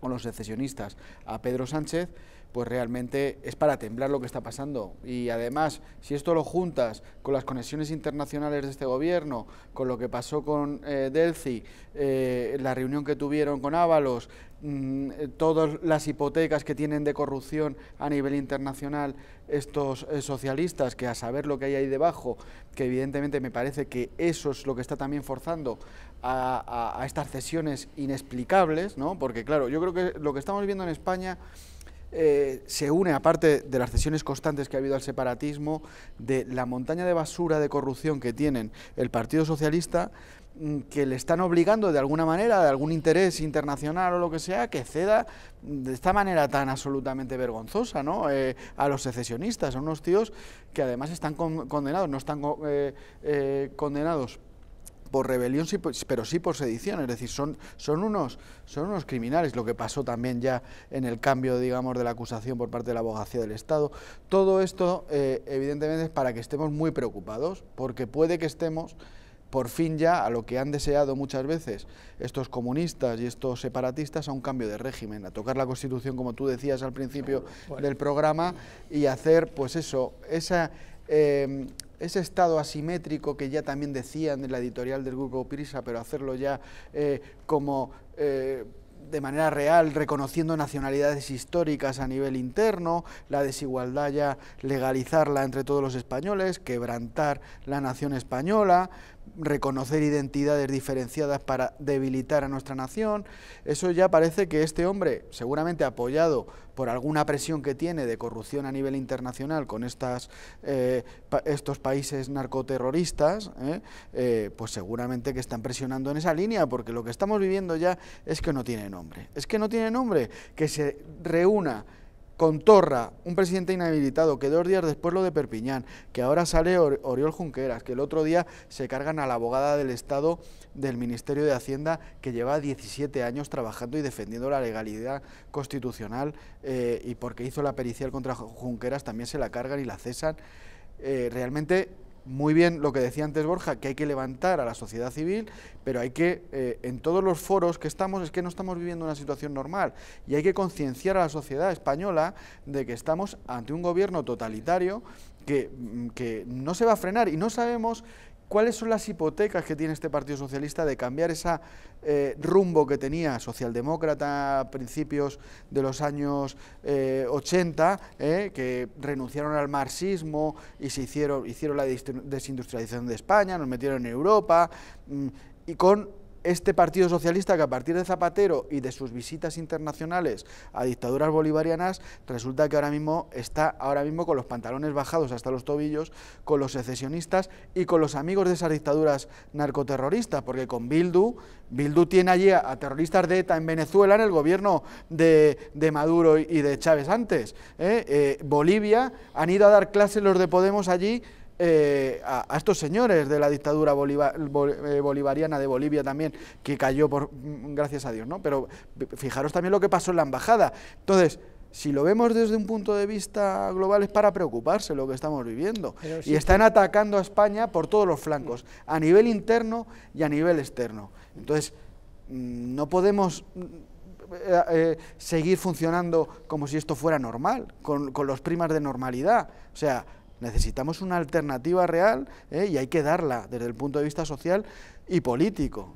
Speaker 7: o los secesionistas a Pedro Sánchez, pues realmente es para temblar lo que está pasando. Y además, si esto lo juntas con las conexiones internacionales de este gobierno, con lo que pasó con eh, Delci, eh, la reunión que tuvieron con Ábalos, Mm, eh, todas las hipotecas que tienen de corrupción a nivel internacional estos eh, socialistas, que a saber lo que hay ahí debajo, que evidentemente me parece que eso es lo que está también forzando a, estas cesiones inexplicables, ¿no? porque claro, yo creo que lo que estamos viendo en España... Eh, se une, aparte de las cesiones constantes que ha habido al separatismo, de la montaña de basura de corrupción que tienen el Partido Socialista, Mm, que le están obligando de alguna manera, de algún interés internacional o lo que sea, que ceda de esta manera tan absolutamente vergonzosa ¿no? Eh, a los secesionistas, a unos tíos que además están condenados, no están eh, eh, condenados por rebelión, pues, pero sí por sedición, es decir, son, son, unos, son unos criminales, lo que pasó también ya en el cambio, digamos, de la acusación por parte de la abogacía del Estado. Todo esto, evidentemente, es para que estemos muy preocupados, porque puede que estemos por fin ya a lo que han deseado muchas veces estos comunistas y estos separatistas a un cambio de régimen, a tocar la Constitución como tú decías al principio del programa y hacer pues eso, em, ese estado asimétrico que ya también decían en la editorial del grupo Prisa, pero hacerlo ya eh, como... Eh, de manera real, reconociendo nacionalidades históricas a nivel interno, la desigualdad ya legalizarla entre todos los españoles, quebrantar la nación española, reconocer identidades diferenciadas para debilitar a nuestra nación. Eso ya parece que este hombre, seguramente apoyado por alguna presión que tiene de corrupción a nivel internacional con estas, eh, estos países narcoterroristas, ¿eh? Eh, pues seguramente que están presionando en esa línea, porque lo que estamos viviendo ya es que no tiene nombre. Es que no tiene nombre que se reúna Contorra, un presidente inhabilitado, que dos días después lo de Perpiñán, que ahora sale Oriol Junqueras, que el otro día se cargan a la abogada del Estado del Ministerio de Hacienda, que lleva 17 años trabajando y defendiendo la legalidad constitucional, eh, y porque hizo la pericial contra Junqueras también se la cargan y la cesan. Eh, realmente muy bien lo que decía antes Borja, que hay que levantar a la sociedad civil, pero hay que, eh, en todos los foros que estamos, es que no estamos viviendo una situación normal y hay que concienciar a la sociedad española de que estamos ante un gobierno totalitario que, mm, que no se va a frenar y no sabemos ¿Cuáles son las hipotecas que tiene este Partido Socialista de cambiar ese eh, rumbo que tenía socialdemócrata a principios de los años 80, eh, eh, que renunciaron al marxismo y se hicieron, hicieron la desindustrialización de España, nos metieron en Europa, mm, y con este Partido Socialista que a partir de Zapatero y de sus visitas internacionales a dictaduras bolivarianas resulta que ahora mismo está ahora mismo con los pantalones bajados hasta los tobillos con los secesionistas y con los amigos de esas dictaduras narcoterroristas, porque con Bildu, Bildu tiene allí a, terroristas de ETA en Venezuela en el gobierno de, de Maduro y de Chávez antes. ¿eh? Eh, Bolivia han ido a dar clases los de Podemos allí eh, a, estos señores de la dictadura eh, bolivariana de Bolivia también, que cayó por mm, gracias a Dios, ¿no? Pero fijaros también lo que pasó en la embajada. Entonces, si lo vemos desde un punto de vista global es para preocuparse lo que estamos viviendo. y están atacando a España por todos los flancos, a nivel interno y a nivel externo. Entonces, mm, no podemos mm, eh, seguir funcionando como si esto fuera normal, con, con los primas de normalidad. O sea, Necesitamos una alternativa real ¿eh? y hay que darla desde el punto de vista social y político.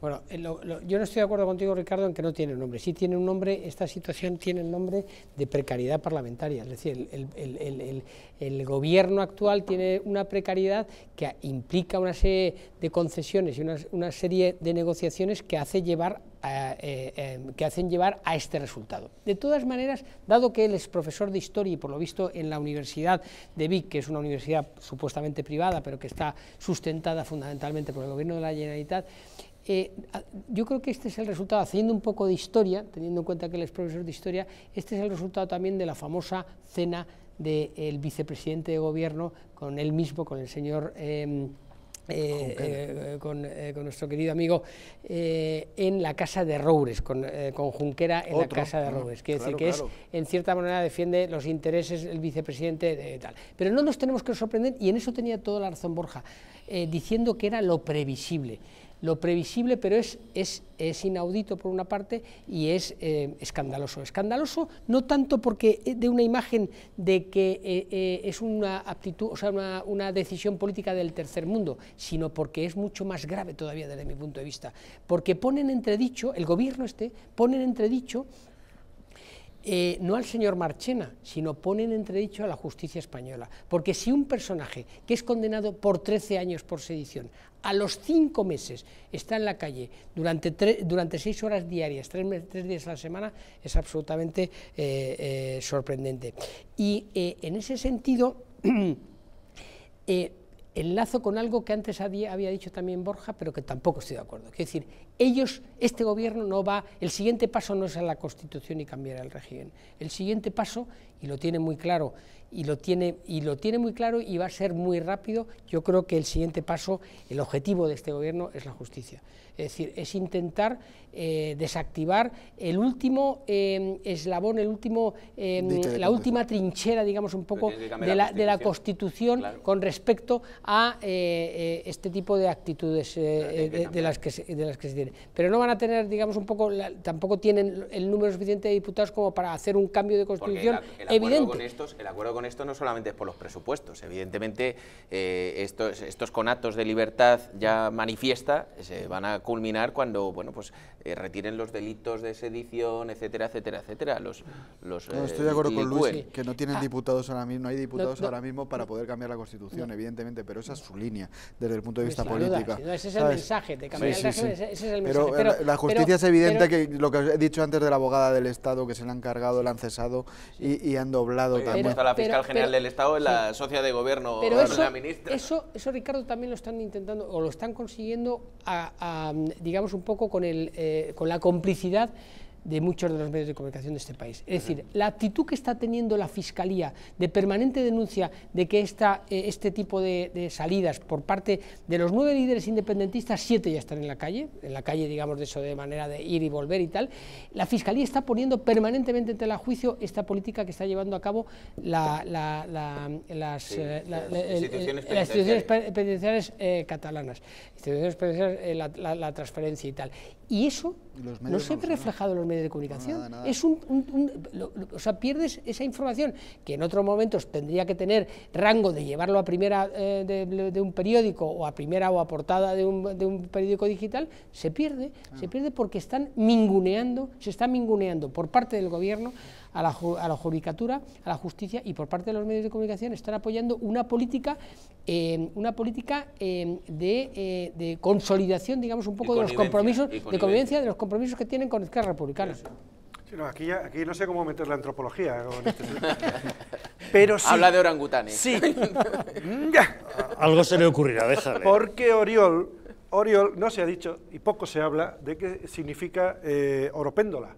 Speaker 5: Bueno, eh, yo no estoy de acuerdo contigo, Ricardo, en que no tiene nombre. Sí tiene un nombre, esta situación tiene el nombre de precariedad parlamentaria. Es decir, el, gobierno actual tiene una precariedad que implica una serie de concesiones y una, una serie de negociaciones que hace llevar eh, em, que hacen llevar a este resultado. De todas maneras, dado que él es profesor de historia y por lo visto en la Universidad de Vic, que es una universidad supuestamente privada, pero que está sustentada fundamentalmente por el gobierno de la Generalitat, eh, yo creo que este es el resultado, haciendo un poco de historia, teniendo en cuenta que él es profesor de historia, este es el resultado también de la famosa cena del vicepresidente de gobierno con él mismo, con el señor... Em, eh, eh, eh, con, nuestro querido amigo en la casa de Roures, con, Junquera en la casa de mm, Roures. Quiere decir que es, en cierta manera, defiende los intereses del vicepresidente de, tal. Pero no nos tenemos que sorprender, y en eso tenía toda la razón Borja, diciendo que era lo previsible lo previsible, pero es, es, es inaudito por una parte y es eh, escandaloso. Escandaloso no tanto porque de una imagen de que eh, eh, es una aptitud, o sea, una, una, decisión política del tercer mundo, sino porque es mucho más grave todavía desde mi punto de vista, porque ponen entredicho, el gobierno este, ponen entredicho eh, no al señor Marchena, sino ponen en entredicho a la justicia española. Porque si un personaje que es condenado por 13 años por sedición, a los 5 meses está en la calle durante, durante 6 horas diarias, 3, días a la semana, es absolutamente eh, eh, sorprendente. Y en ese sentido... enlazo con algo que antes había, dicho también Borja, pero que tampoco estoy de acuerdo. Es decir, ellos, este gobierno no va, el siguiente paso no es a la Constitución y cambiar el régimen. El siguiente paso, y lo tiene muy claro y lo tiene y lo tiene muy claro y va a ser muy rápido. Yo creo que el siguiente paso, el objetivo de este gobierno es la justicia. Es decir, es intentar eh, desactivar el último eh, eslabón, el último em, la última trinchera, digamos un poco de la, de la Constitución con respecto a eh, este tipo de actitudes de, las que se, de las que se tienen. Pero no van a tener, digamos un poco, tampoco tienen el número suficiente de diputados como para hacer un cambio de Constitución evidente
Speaker 6: esto no solamente es por los presupuestos, evidentemente eh, estos, estos conatos de libertad ya manifiesta se van a culminar cuando bueno pues eh, retiren los delitos de sedición, etcétera, etcétera, etcétera. Los, eh, estoy de acuerdo con Luis,
Speaker 7: que no tienen ah. diputados ahora mismo, no hay diputados ahora mismo para poder cambiar la Constitución, evidentemente, pero esa es su línea desde el punto de pues vista política. ese es el mensaje, de cambiar Pero, la justicia es evidente que lo que he dicho antes de la abogada del Estado, que se le han cargado, la han cesado y,
Speaker 6: han doblado también fiscal general del Estado es la socia de gobierno pero eso, la ministra.
Speaker 5: Eso, eso, Ricardo, también lo están intentando o lo están consiguiendo, a, digamos, un poco con, el, eh, con la complicidad de muchos de los medios de comunicación de este país. Es decir, la actitud que está teniendo la Fiscalía de permanente denuncia de que esta, eh, este tipo de, salidas por parte de los nueve líderes independentistas, siete ya están en la calle, en la calle, digamos, de eso de manera de ir y volver y tal, la Fiscalía está poniendo permanentemente en juicio esta política que está llevando a cabo las, instituciones penitenciarias eh, catalanas, eh, la transferencia y tal. Y eso no se ve reflejado en los medios de comunicación. Es un, o sea, pierdes esa información que en otros momentos tendría que tener rango de llevarlo a primera eh, de, un periódico o a primera o a portada de un, periódico digital, se pierde, se ah. pierde porque están minguneando, se está minguneando por parte del gobierno a la, a la judicatura, a la justicia y por parte de los medios de comunicación están apoyando una política, eh, una política eh, eh, de, consolidación, digamos, un poco de los compromisos, de convivencia, de los compromisos que tienen con Esquerra Republicana. Sí,
Speaker 2: aquí, no sé cómo meter la antropología. Este Pero sí, Habla de orangutanes. Sí. Mm,
Speaker 1: Algo se le ocurrirá, déjale. Porque
Speaker 2: Oriol, Oriol no se ha dicho, y poco se habla, de qué significa oropéndola.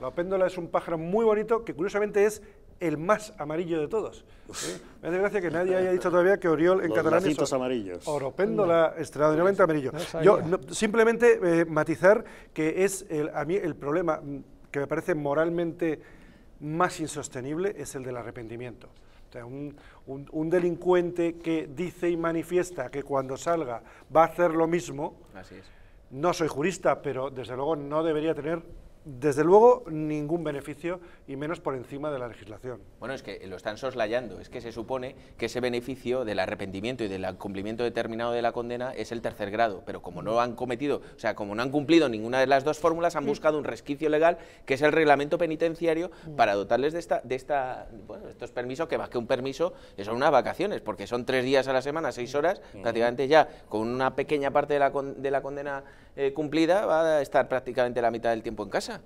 Speaker 2: La péndola es un pájaro muy bonito que curiosamente es el más amarillo de todos. ¿eh? Me hace gracia que nadie haya dicho todavía que Oriol en catalán es amarillos. oropéndola extraordinariamente amarillo. Yo simplemente eh, matizar que es el, a mí el problema mm, que me parece moralmente más insostenible es el del arrepentimiento. un, un, delincuente que dice y manifiesta que cuando salga va a hacer lo mismo. Así No soy jurista, pero desde luego no debería tener desde luego, ningún beneficio y menos por encima de la legislación.
Speaker 6: Bueno, es que lo están soslayando, es que se supone que ese beneficio del arrepentimiento y del cumplimiento determinado de la condena es el tercer grado, pero como no han cometido, o sea, como no han cumplido ninguna de las dos fórmulas, han buscado un resquicio legal que es el reglamento penitenciario mm. para dotarles de esta, de esta, bueno, estos permisos, que más que un permiso son unas vacaciones, porque son tres días a la semana, seis mm. horas, mm. prácticamente ya con una pequeña parte de la, de la condena eh, cumplida va a estar prácticamente la mitad del tiempo en casa.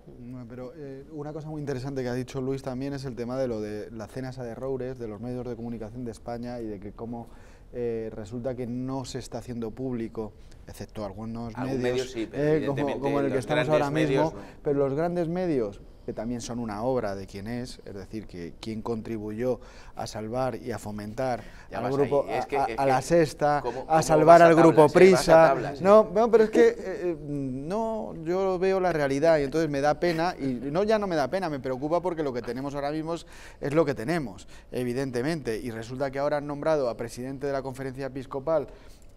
Speaker 7: Pero eh, una cosa muy interesante que ha dicho Luis también es el tema de lo de la cena de errores de los medios de comunicación de España y de que cómo eh, resulta que no se está haciendo público, excepto algunos medios, eh, como, el que estamos ahora mismo, pero los grandes medios que también son una obra de quién es, es decir, que quien contribuyó a salvar y a fomentar al grupo, eh? a, la sexta, a salvar al grupo Prisa. no, pero es que eh, eh, no, yo veo la realidad y entonces me da pena, y no ya no me da pena, me preocupa porque lo que tenemos ahora mismo es lo que tenemos, evidentemente, y resulta que ahora han nombrado a presidente de la conferencia episcopal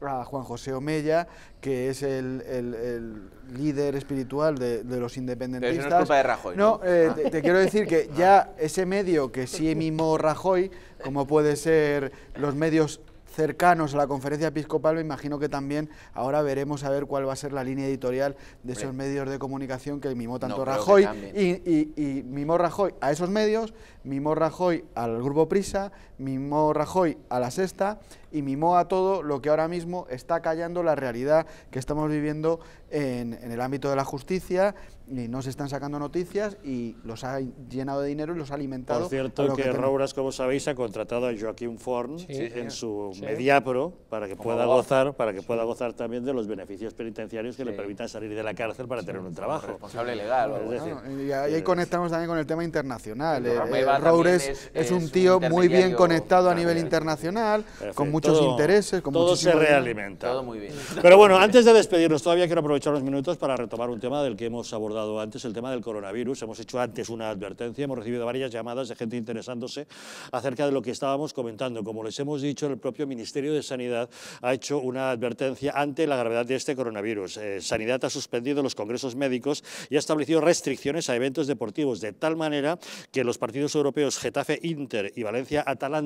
Speaker 7: a Juan José Omella, que es el, líder espiritual de, los independentistas. no de Rajoy. Eh, te, quiero decir que ya ah. ese medio que sí mimó Rajoy, como puede ser los medios cercanos a la conferencia episcopal, me imagino que también ahora veremos a ver cuál va a ser la línea editorial de esos medios de comunicación que mimó tanto Rajoy y, y, mimó Rajoy a esos medios, mimó Rajoy al grupo Prisa mimó Rajoy a la sexta y mimó a todo lo que ahora mismo está callando la realidad que estamos viviendo en, el ámbito de la justicia y no se están sacando noticias y los ha llenado de dinero y los ha alimentado. Por cierto, que, que Rouras,
Speaker 1: como sabéis, ha contratado a Joaquín Forn en su Mediapro para que pueda gozar, para que pueda gozar también de los beneficios penitenciarios que le permitan salir de la cárcel para tener un trabajo. Responsable legal. y ahí,
Speaker 7: conectamos también con el tema internacional. Eh, eh, Rouras es, un tío muy bien conectado a nivel internacional, con muchos intereses, con Todo se realimenta. Todo muy bien.
Speaker 1: Pero bueno, antes de despedirnos, todavía quiero aprovechar unos minutos para retomar un tema del que hemos abordado antes, el tema del coronavirus. Hemos hecho antes una advertencia, hemos recibido varias llamadas de gente interesándose acerca de lo que estábamos comentando. Como les hemos dicho, el propio Ministerio de Sanidad ha hecho una advertencia ante la gravedad de este coronavirus. Eh, Sanidad ha suspendido los congresos médicos y ha establecido restricciones a eventos deportivos, de tal manera que los partidos europeos Getafe Inter y Valencia Atalanta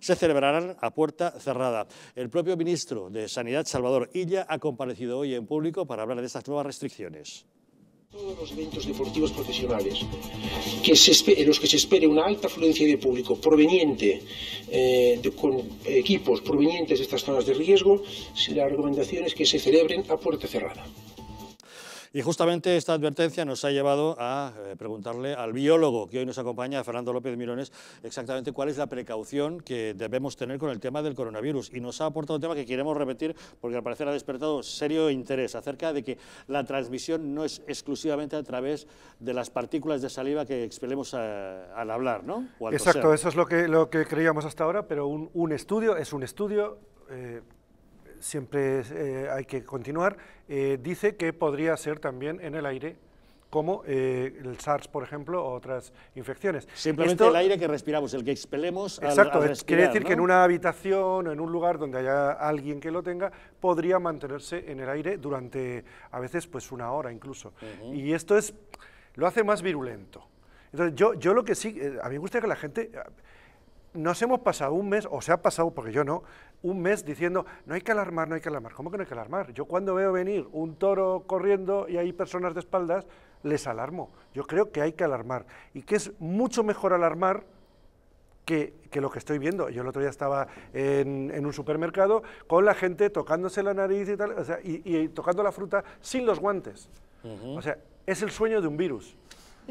Speaker 1: se celebrarán a puerta cerrada. El propio ministro de Sanidad, Salvador Illa, ha comparecido hoy en público para hablar de estas nuevas restricciones
Speaker 2: todos los eventos deportivos profesionales que en los que se espere una alta afluencia de público proveniente eh, de, con equipos provenientes de estas zonas de riesgo, la recomendación es que se celebren a puerta cerrada.
Speaker 1: Y justamente esta advertencia nos ha llevado a eh, preguntarle al biólogo que hoy nos acompaña, Fernando López Mirones, exactamente cuál es la precaución que debemos tener con el tema del coronavirus. Y nos ha aportado un tema que queremos repetir porque al parecer ha despertado serio interés acerca de que la transmisión no es exclusivamente a través de las partículas de saliva que expelemos eh, al hablar, ¿no? Exacto, eso
Speaker 2: es lo que, lo que creíamos hasta ahora, pero un, estudio es un estudio eh, siempre eh, hay que continuar, eh, dice que podría ser también en el aire como eh, el SARS, por ejemplo, o otras infecciones. Simplemente el aire que respiramos,
Speaker 1: el que expelemos. exacto, quiere decir que en una
Speaker 2: habitación o en un lugar donde haya alguien que lo tenga, podría mantenerse en el aire durante a veces pues una hora incluso. Y esto es lo hace más virulento. Entonces, yo, yo lo que sí, a mí me gusta que la gente, nos hemos pasado un mes, o se ha pasado, porque yo no, un mes diciendo, no hay que alarmar, no hay que alarmar. ¿Cómo que no hay que alarmar? Yo cuando veo venir un toro corriendo y hay personas de espaldas, les alarmo. Yo creo que hay que alarmar y que es mucho mejor alarmar que, lo que estoy viendo. Yo el otro día estaba en, un supermercado con la gente tocándose la nariz y tal, o sea, y, tocando la fruta sin los guantes. O sea, es el sueño de un virus.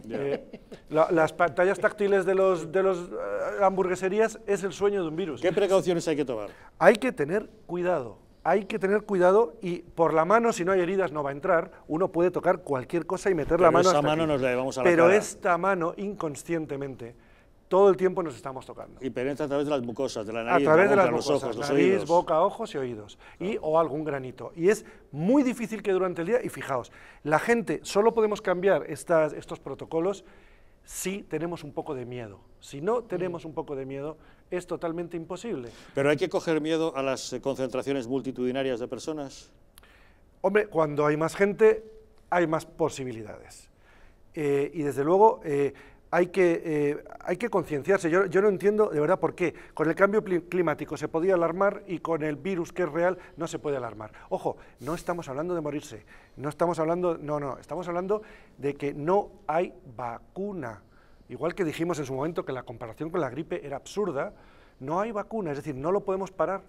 Speaker 2: Eh, las pantallas táctiles de los de los eh, hamburgueserías es el sueño de un virus. ¿Qué precauciones hay que tomar? Hay que tener cuidado. Hay que tener cuidado y por la mano, si no hay heridas, no va a entrar. Uno puede tocar cualquier cosa y meter la mano. mano nos la llevamos a la Pero esta mano, inconscientemente, todo el tiempo nos estamos tocando.
Speaker 1: Y penetra a través de las mucosas, de la nariz, a de, las los ojos, nariz,
Speaker 2: boca, ojos y oídos. Y o algún granito. Y es muy difícil que durante el día, y fijaos, la gente, solo podemos cambiar estas, estos protocolos si tenemos un poco de miedo. Si no tenemos mm. un poco de miedo, es totalmente imposible.
Speaker 1: Pero hay que coger miedo a las eh, concentraciones
Speaker 2: multitudinarias
Speaker 1: de personas.
Speaker 2: Hombre, cuando hay más gente, hay más posibilidades. Eh, y desde luego... Eh, hay que, eh, que concienciarse. Yo, no entiendo de verdad por qué. Con el cambio climático se podía alarmar y con el virus que es real no se puede alarmar. Ojo, no estamos hablando de morirse, no estamos hablando, no, no, estamos hablando de que no hay vacuna. Igual que dijimos en su momento que la comparación con la gripe era absurda, no hay vacuna, es decir, no lo podemos parar.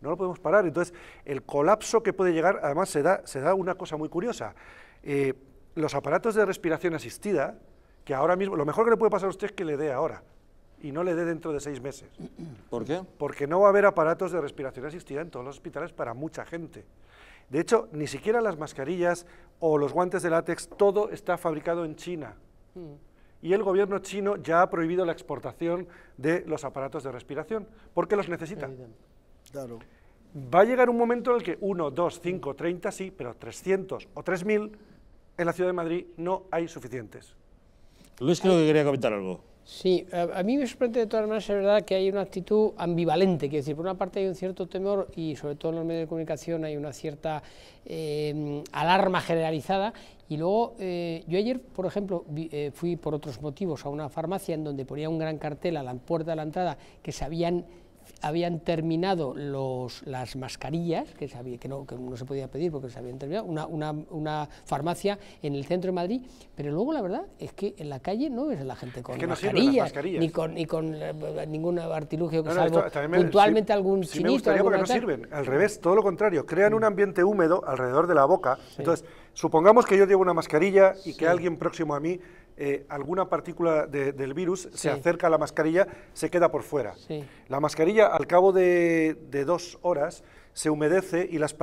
Speaker 2: No lo podemos parar. Entonces, el colapso que puede llegar, además se da, se da una cosa muy curiosa. Eh, los aparatos de respiración asistida, que ahora mismo, lo mejor que le puede pasar a usted es que le dé ahora y no le dé dentro de seis meses. ¿Por qué? Porque no va a haber aparatos de respiración asistida en todos los hospitales para mucha gente. De hecho, ni siquiera las mascarillas o los guantes de látex, todo está fabricado en China. Mm. Y el gobierno chino ya ha prohibido la exportación de los aparatos de respiración, porque los necesita. Claro. Va a llegar un momento en el que uno, dos, cinco, treinta, sí, pero 300 o 3.000 en la Ciudad de Madrid
Speaker 5: no hay suficientes.
Speaker 1: Luis creo que quería comentar algo.
Speaker 5: Sí, a, mí me sorprende de todas maneras, es verdad que hay una actitud ambivalente, quiero decir, por una parte hay un cierto temor y sobre todo en los medios de comunicación hay una cierta eh, alarma generalizada y luego eh, yo ayer, por ejemplo, eh, fui por otros motivos a una farmacia en donde ponía un gran cartel a la puerta de la entrada que se habían habían terminado los, las mascarillas, que, sabía, que, no, que no se podía pedir porque se habían terminado, una, una, una, farmacia en el centro de Madrid, pero luego la verdad es que en la calle no ves a la gente con mascarillas, ni con, con eh, ningún artilugio que salvo puntualmente algún sí me no sirven,
Speaker 2: al revés, todo lo contrario, crean un ambiente húmedo alrededor de la boca, entonces Supongamos que yo llevo una mascarilla y que alguien próximo a mí, eh, alguna partícula del virus, se acerca a la mascarilla, se queda por fuera. La mascarilla, al cabo de, dos horas, se humedece y las,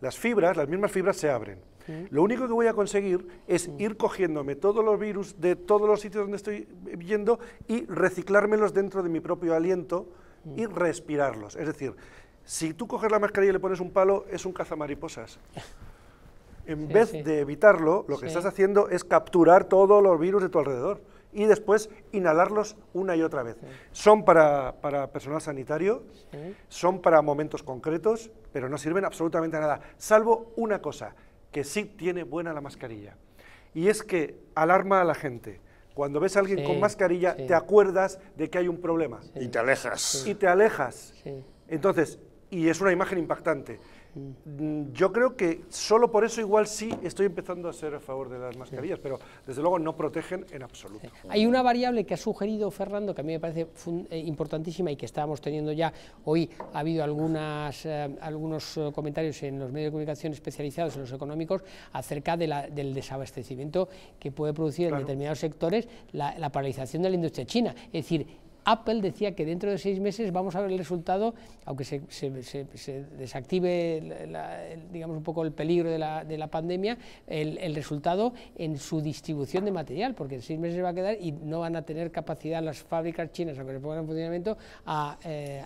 Speaker 2: las fibras, las mismas fibras, se abren. Mm. Lo único que voy a conseguir es mm. ir cogiéndome todos los virus de todos los sitios donde estoy yendo y reciclármelos dentro de mi propio aliento mm. y respirarlos. Es decir, si tú coges la mascarilla y le pones un palo, es un cazamariposas. en vez de evitarlo, lo que estás haciendo es capturar todos los virus de tu alrededor y después inhalarlos una y otra vez. Son para, para, personal sanitario, son para momentos concretos, pero no sirven absolutamente a nada, salvo una cosa, que sí tiene buena la mascarilla. Y es que alarma a la gente. Cuando ves a alguien con mascarilla, te acuerdas de que hay un problema.
Speaker 1: Y te alejas. Y te
Speaker 2: alejas. Entonces, y es una imagen impactante. Mm, yo creo que solo por eso igual sí estoy empezando a ser a favor de las mascarillas, pero desde luego no protegen en absoluto. Hay
Speaker 5: una variable que ha sugerido Fernando que a mí me parece eh, importantísima y que estábamos teniendo ya hoy, ha habido algunas, eh, algunos eh, comentarios en los medios de comunicación especializados, en los económicos, acerca del desabastecimiento que puede producir en determinados sectores la, la paralización de la industria china. Es decir, Apple decía que dentro de seis meses vamos a ver el resultado, aunque se, desactive, digamos, un poco el peligro de la, pandemia, el, resultado en su distribución de material, porque en seis meses va a quedar y no van a tener capacidad las fábricas chinas, aunque se pongan en funcionamiento, a, eh,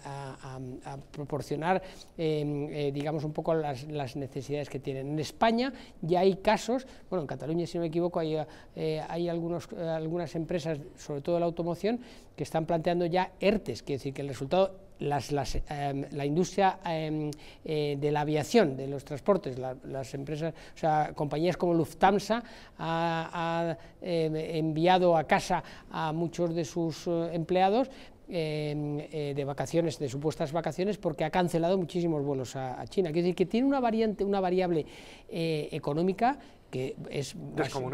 Speaker 5: proporcionar, em, eh, digamos, un poco las, necesidades que tienen. En España ya hay casos, bueno, en Cataluña, si no me equivoco, hay, eh, algunas empresas, sobre todo la automoción, que están planteando ya ERTES, es decir que el resultado, las, em, la industria em, eh, de la aviación, de los transportes, las empresas, o sea, compañías como Lufthansa ha, em, enviado a casa a muchos de sus eh, empleados, eh, de vacaciones, de supuestas vacaciones, porque ha cancelado muchísimos vuelos a, China. Quiere decir que tiene una variante, una variable económica que es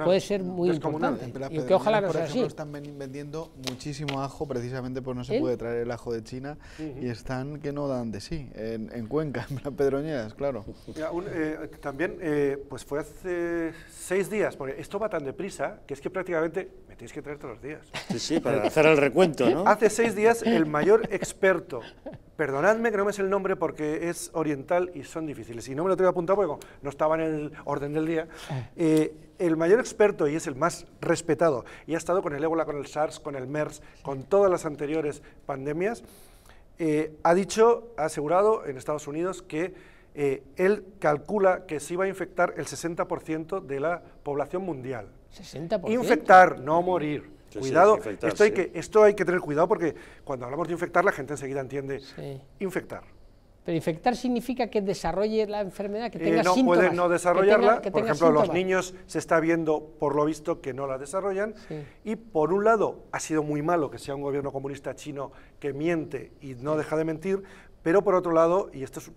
Speaker 5: puede ser muy importante. Y que ojalá no sea así. Están
Speaker 7: vendiendo muchísimo ajo precisamente porque no se ¿Eh? puede traer el ajo de China y están que no dan de sí en, Cuenca, en las Pedroñedas, claro.
Speaker 2: Eh, también, eh, pues fue hace seis días, porque esto va tan deprisa que es que prácticamente tienes que traer todos los días.
Speaker 1: Sí, sí, para hacer el recuento, ¿no? Hace
Speaker 2: seis días el mayor experto, perdonadme que no me es el nombre porque es oriental y son difíciles, y no me lo tengo apuntado porque no estaba en el orden del día, eh. Eh, el mayor experto y es el más respetado, y ha estado con el ébola, con el SARS, con el MERS, con todas las anteriores pandemias, eh, ha dicho, ha asegurado en Estados Unidos que él calcula que se va a infectar el 60% de la población mundial. Infectar, no morir. cuidado, esto, hay que, hay que tener cuidado porque cuando hablamos de infectar la gente enseguida entiende infectar.
Speaker 5: Pero infectar significa que desarrolle la enfermedad, que eh, tenga no síntomas. No no desarrollarla. por ejemplo, los
Speaker 2: niños se está viendo, por lo visto, que no la desarrollan. Y por un lado, ha sido muy malo que sea un gobierno comunista chino que miente y no deja de mentir. Pero por otro lado, y esto, es,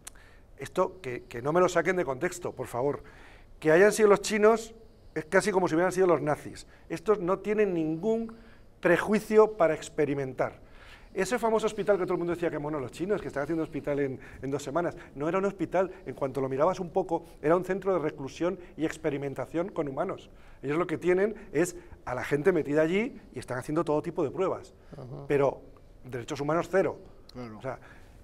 Speaker 2: esto que no me lo saquen de contexto, por favor, que hayan sido los chinos es casi como si hubieran sido los nazis. Estos no tienen ningún prejuicio para experimentar. Ese famoso hospital que todo el mundo decía que mono los chinos, que están haciendo hospital en, dos semanas, no era un hospital, en cuanto lo mirabas un poco, era un centro de reclusión y experimentación con humanos. Ellos lo que tienen es a la gente metida allí y están haciendo todo tipo de pruebas, pero derechos humanos cero.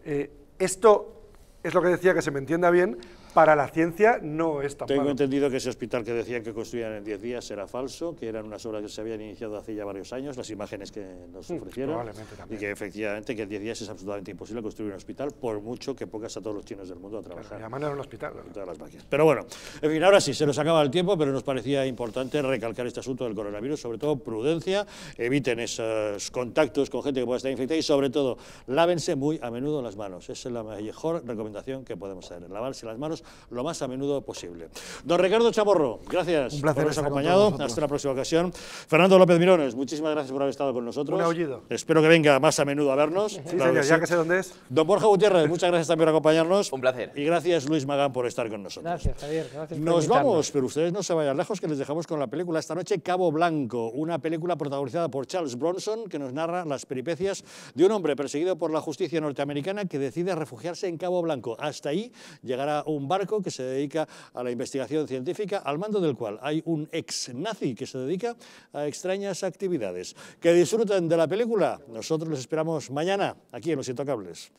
Speaker 2: Eh, esto es lo que decía, que se me entienda bien, para la ciencia no es tan Tengo
Speaker 1: entendido que ese hospital que decían que construían en 10 días era falso, que eran unas obras que se habían iniciado hace ya varios años, las imágenes que
Speaker 2: nos mm, ofrecieron. Probablemente
Speaker 1: también. Y que efectivamente que en 10 días es absolutamente imposible construir un hospital, por mucho que pongas a todos los chinos del mundo a trabajar.
Speaker 2: Claro, un hospital. Las pero bueno,
Speaker 1: en fin, ahora sí, se nos acaba el tiempo, pero nos parecía importante recalcar este asunto del coronavirus, sobre todo prudencia, eviten esos contactos con gente que pueda estar infectada y sobre todo, lávense muy a menudo las manos. Esa es la mejor recomendación que podemos hacer, lavarse las manos lo más a menudo posible. Don Ricardo Chaborro, gracias Un placer por habernos acompañado. Hasta la próxima ocasión. Fernando López Mirones, muchísimas gracias por haber estado con nosotros. Un Espero que venga más a menudo a vernos. Sí, señor, ya que sé dónde es. Don Borja Gutiérrez, muchas gracias también por acompañarnos. Un placer. Y gracias Luis Magán por estar con nosotros. Gracias, Javier. Gracias Nos vamos, pero ustedes no se vayan lejos que les dejamos con la película esta noche Cabo Blanco, una película protagonizada por Charles Bronson que nos narra las peripecias de un hombre perseguido por la justicia norteamericana que decide refugiarse en Cabo Blanco. Hasta ahí llegará un barco que se dedica a la investigación científica, al mando del cual hay un ex nazi que se dedica a extrañas actividades. Que disfruten de la película. Nosotros los esperamos mañana aquí en Los Intocables.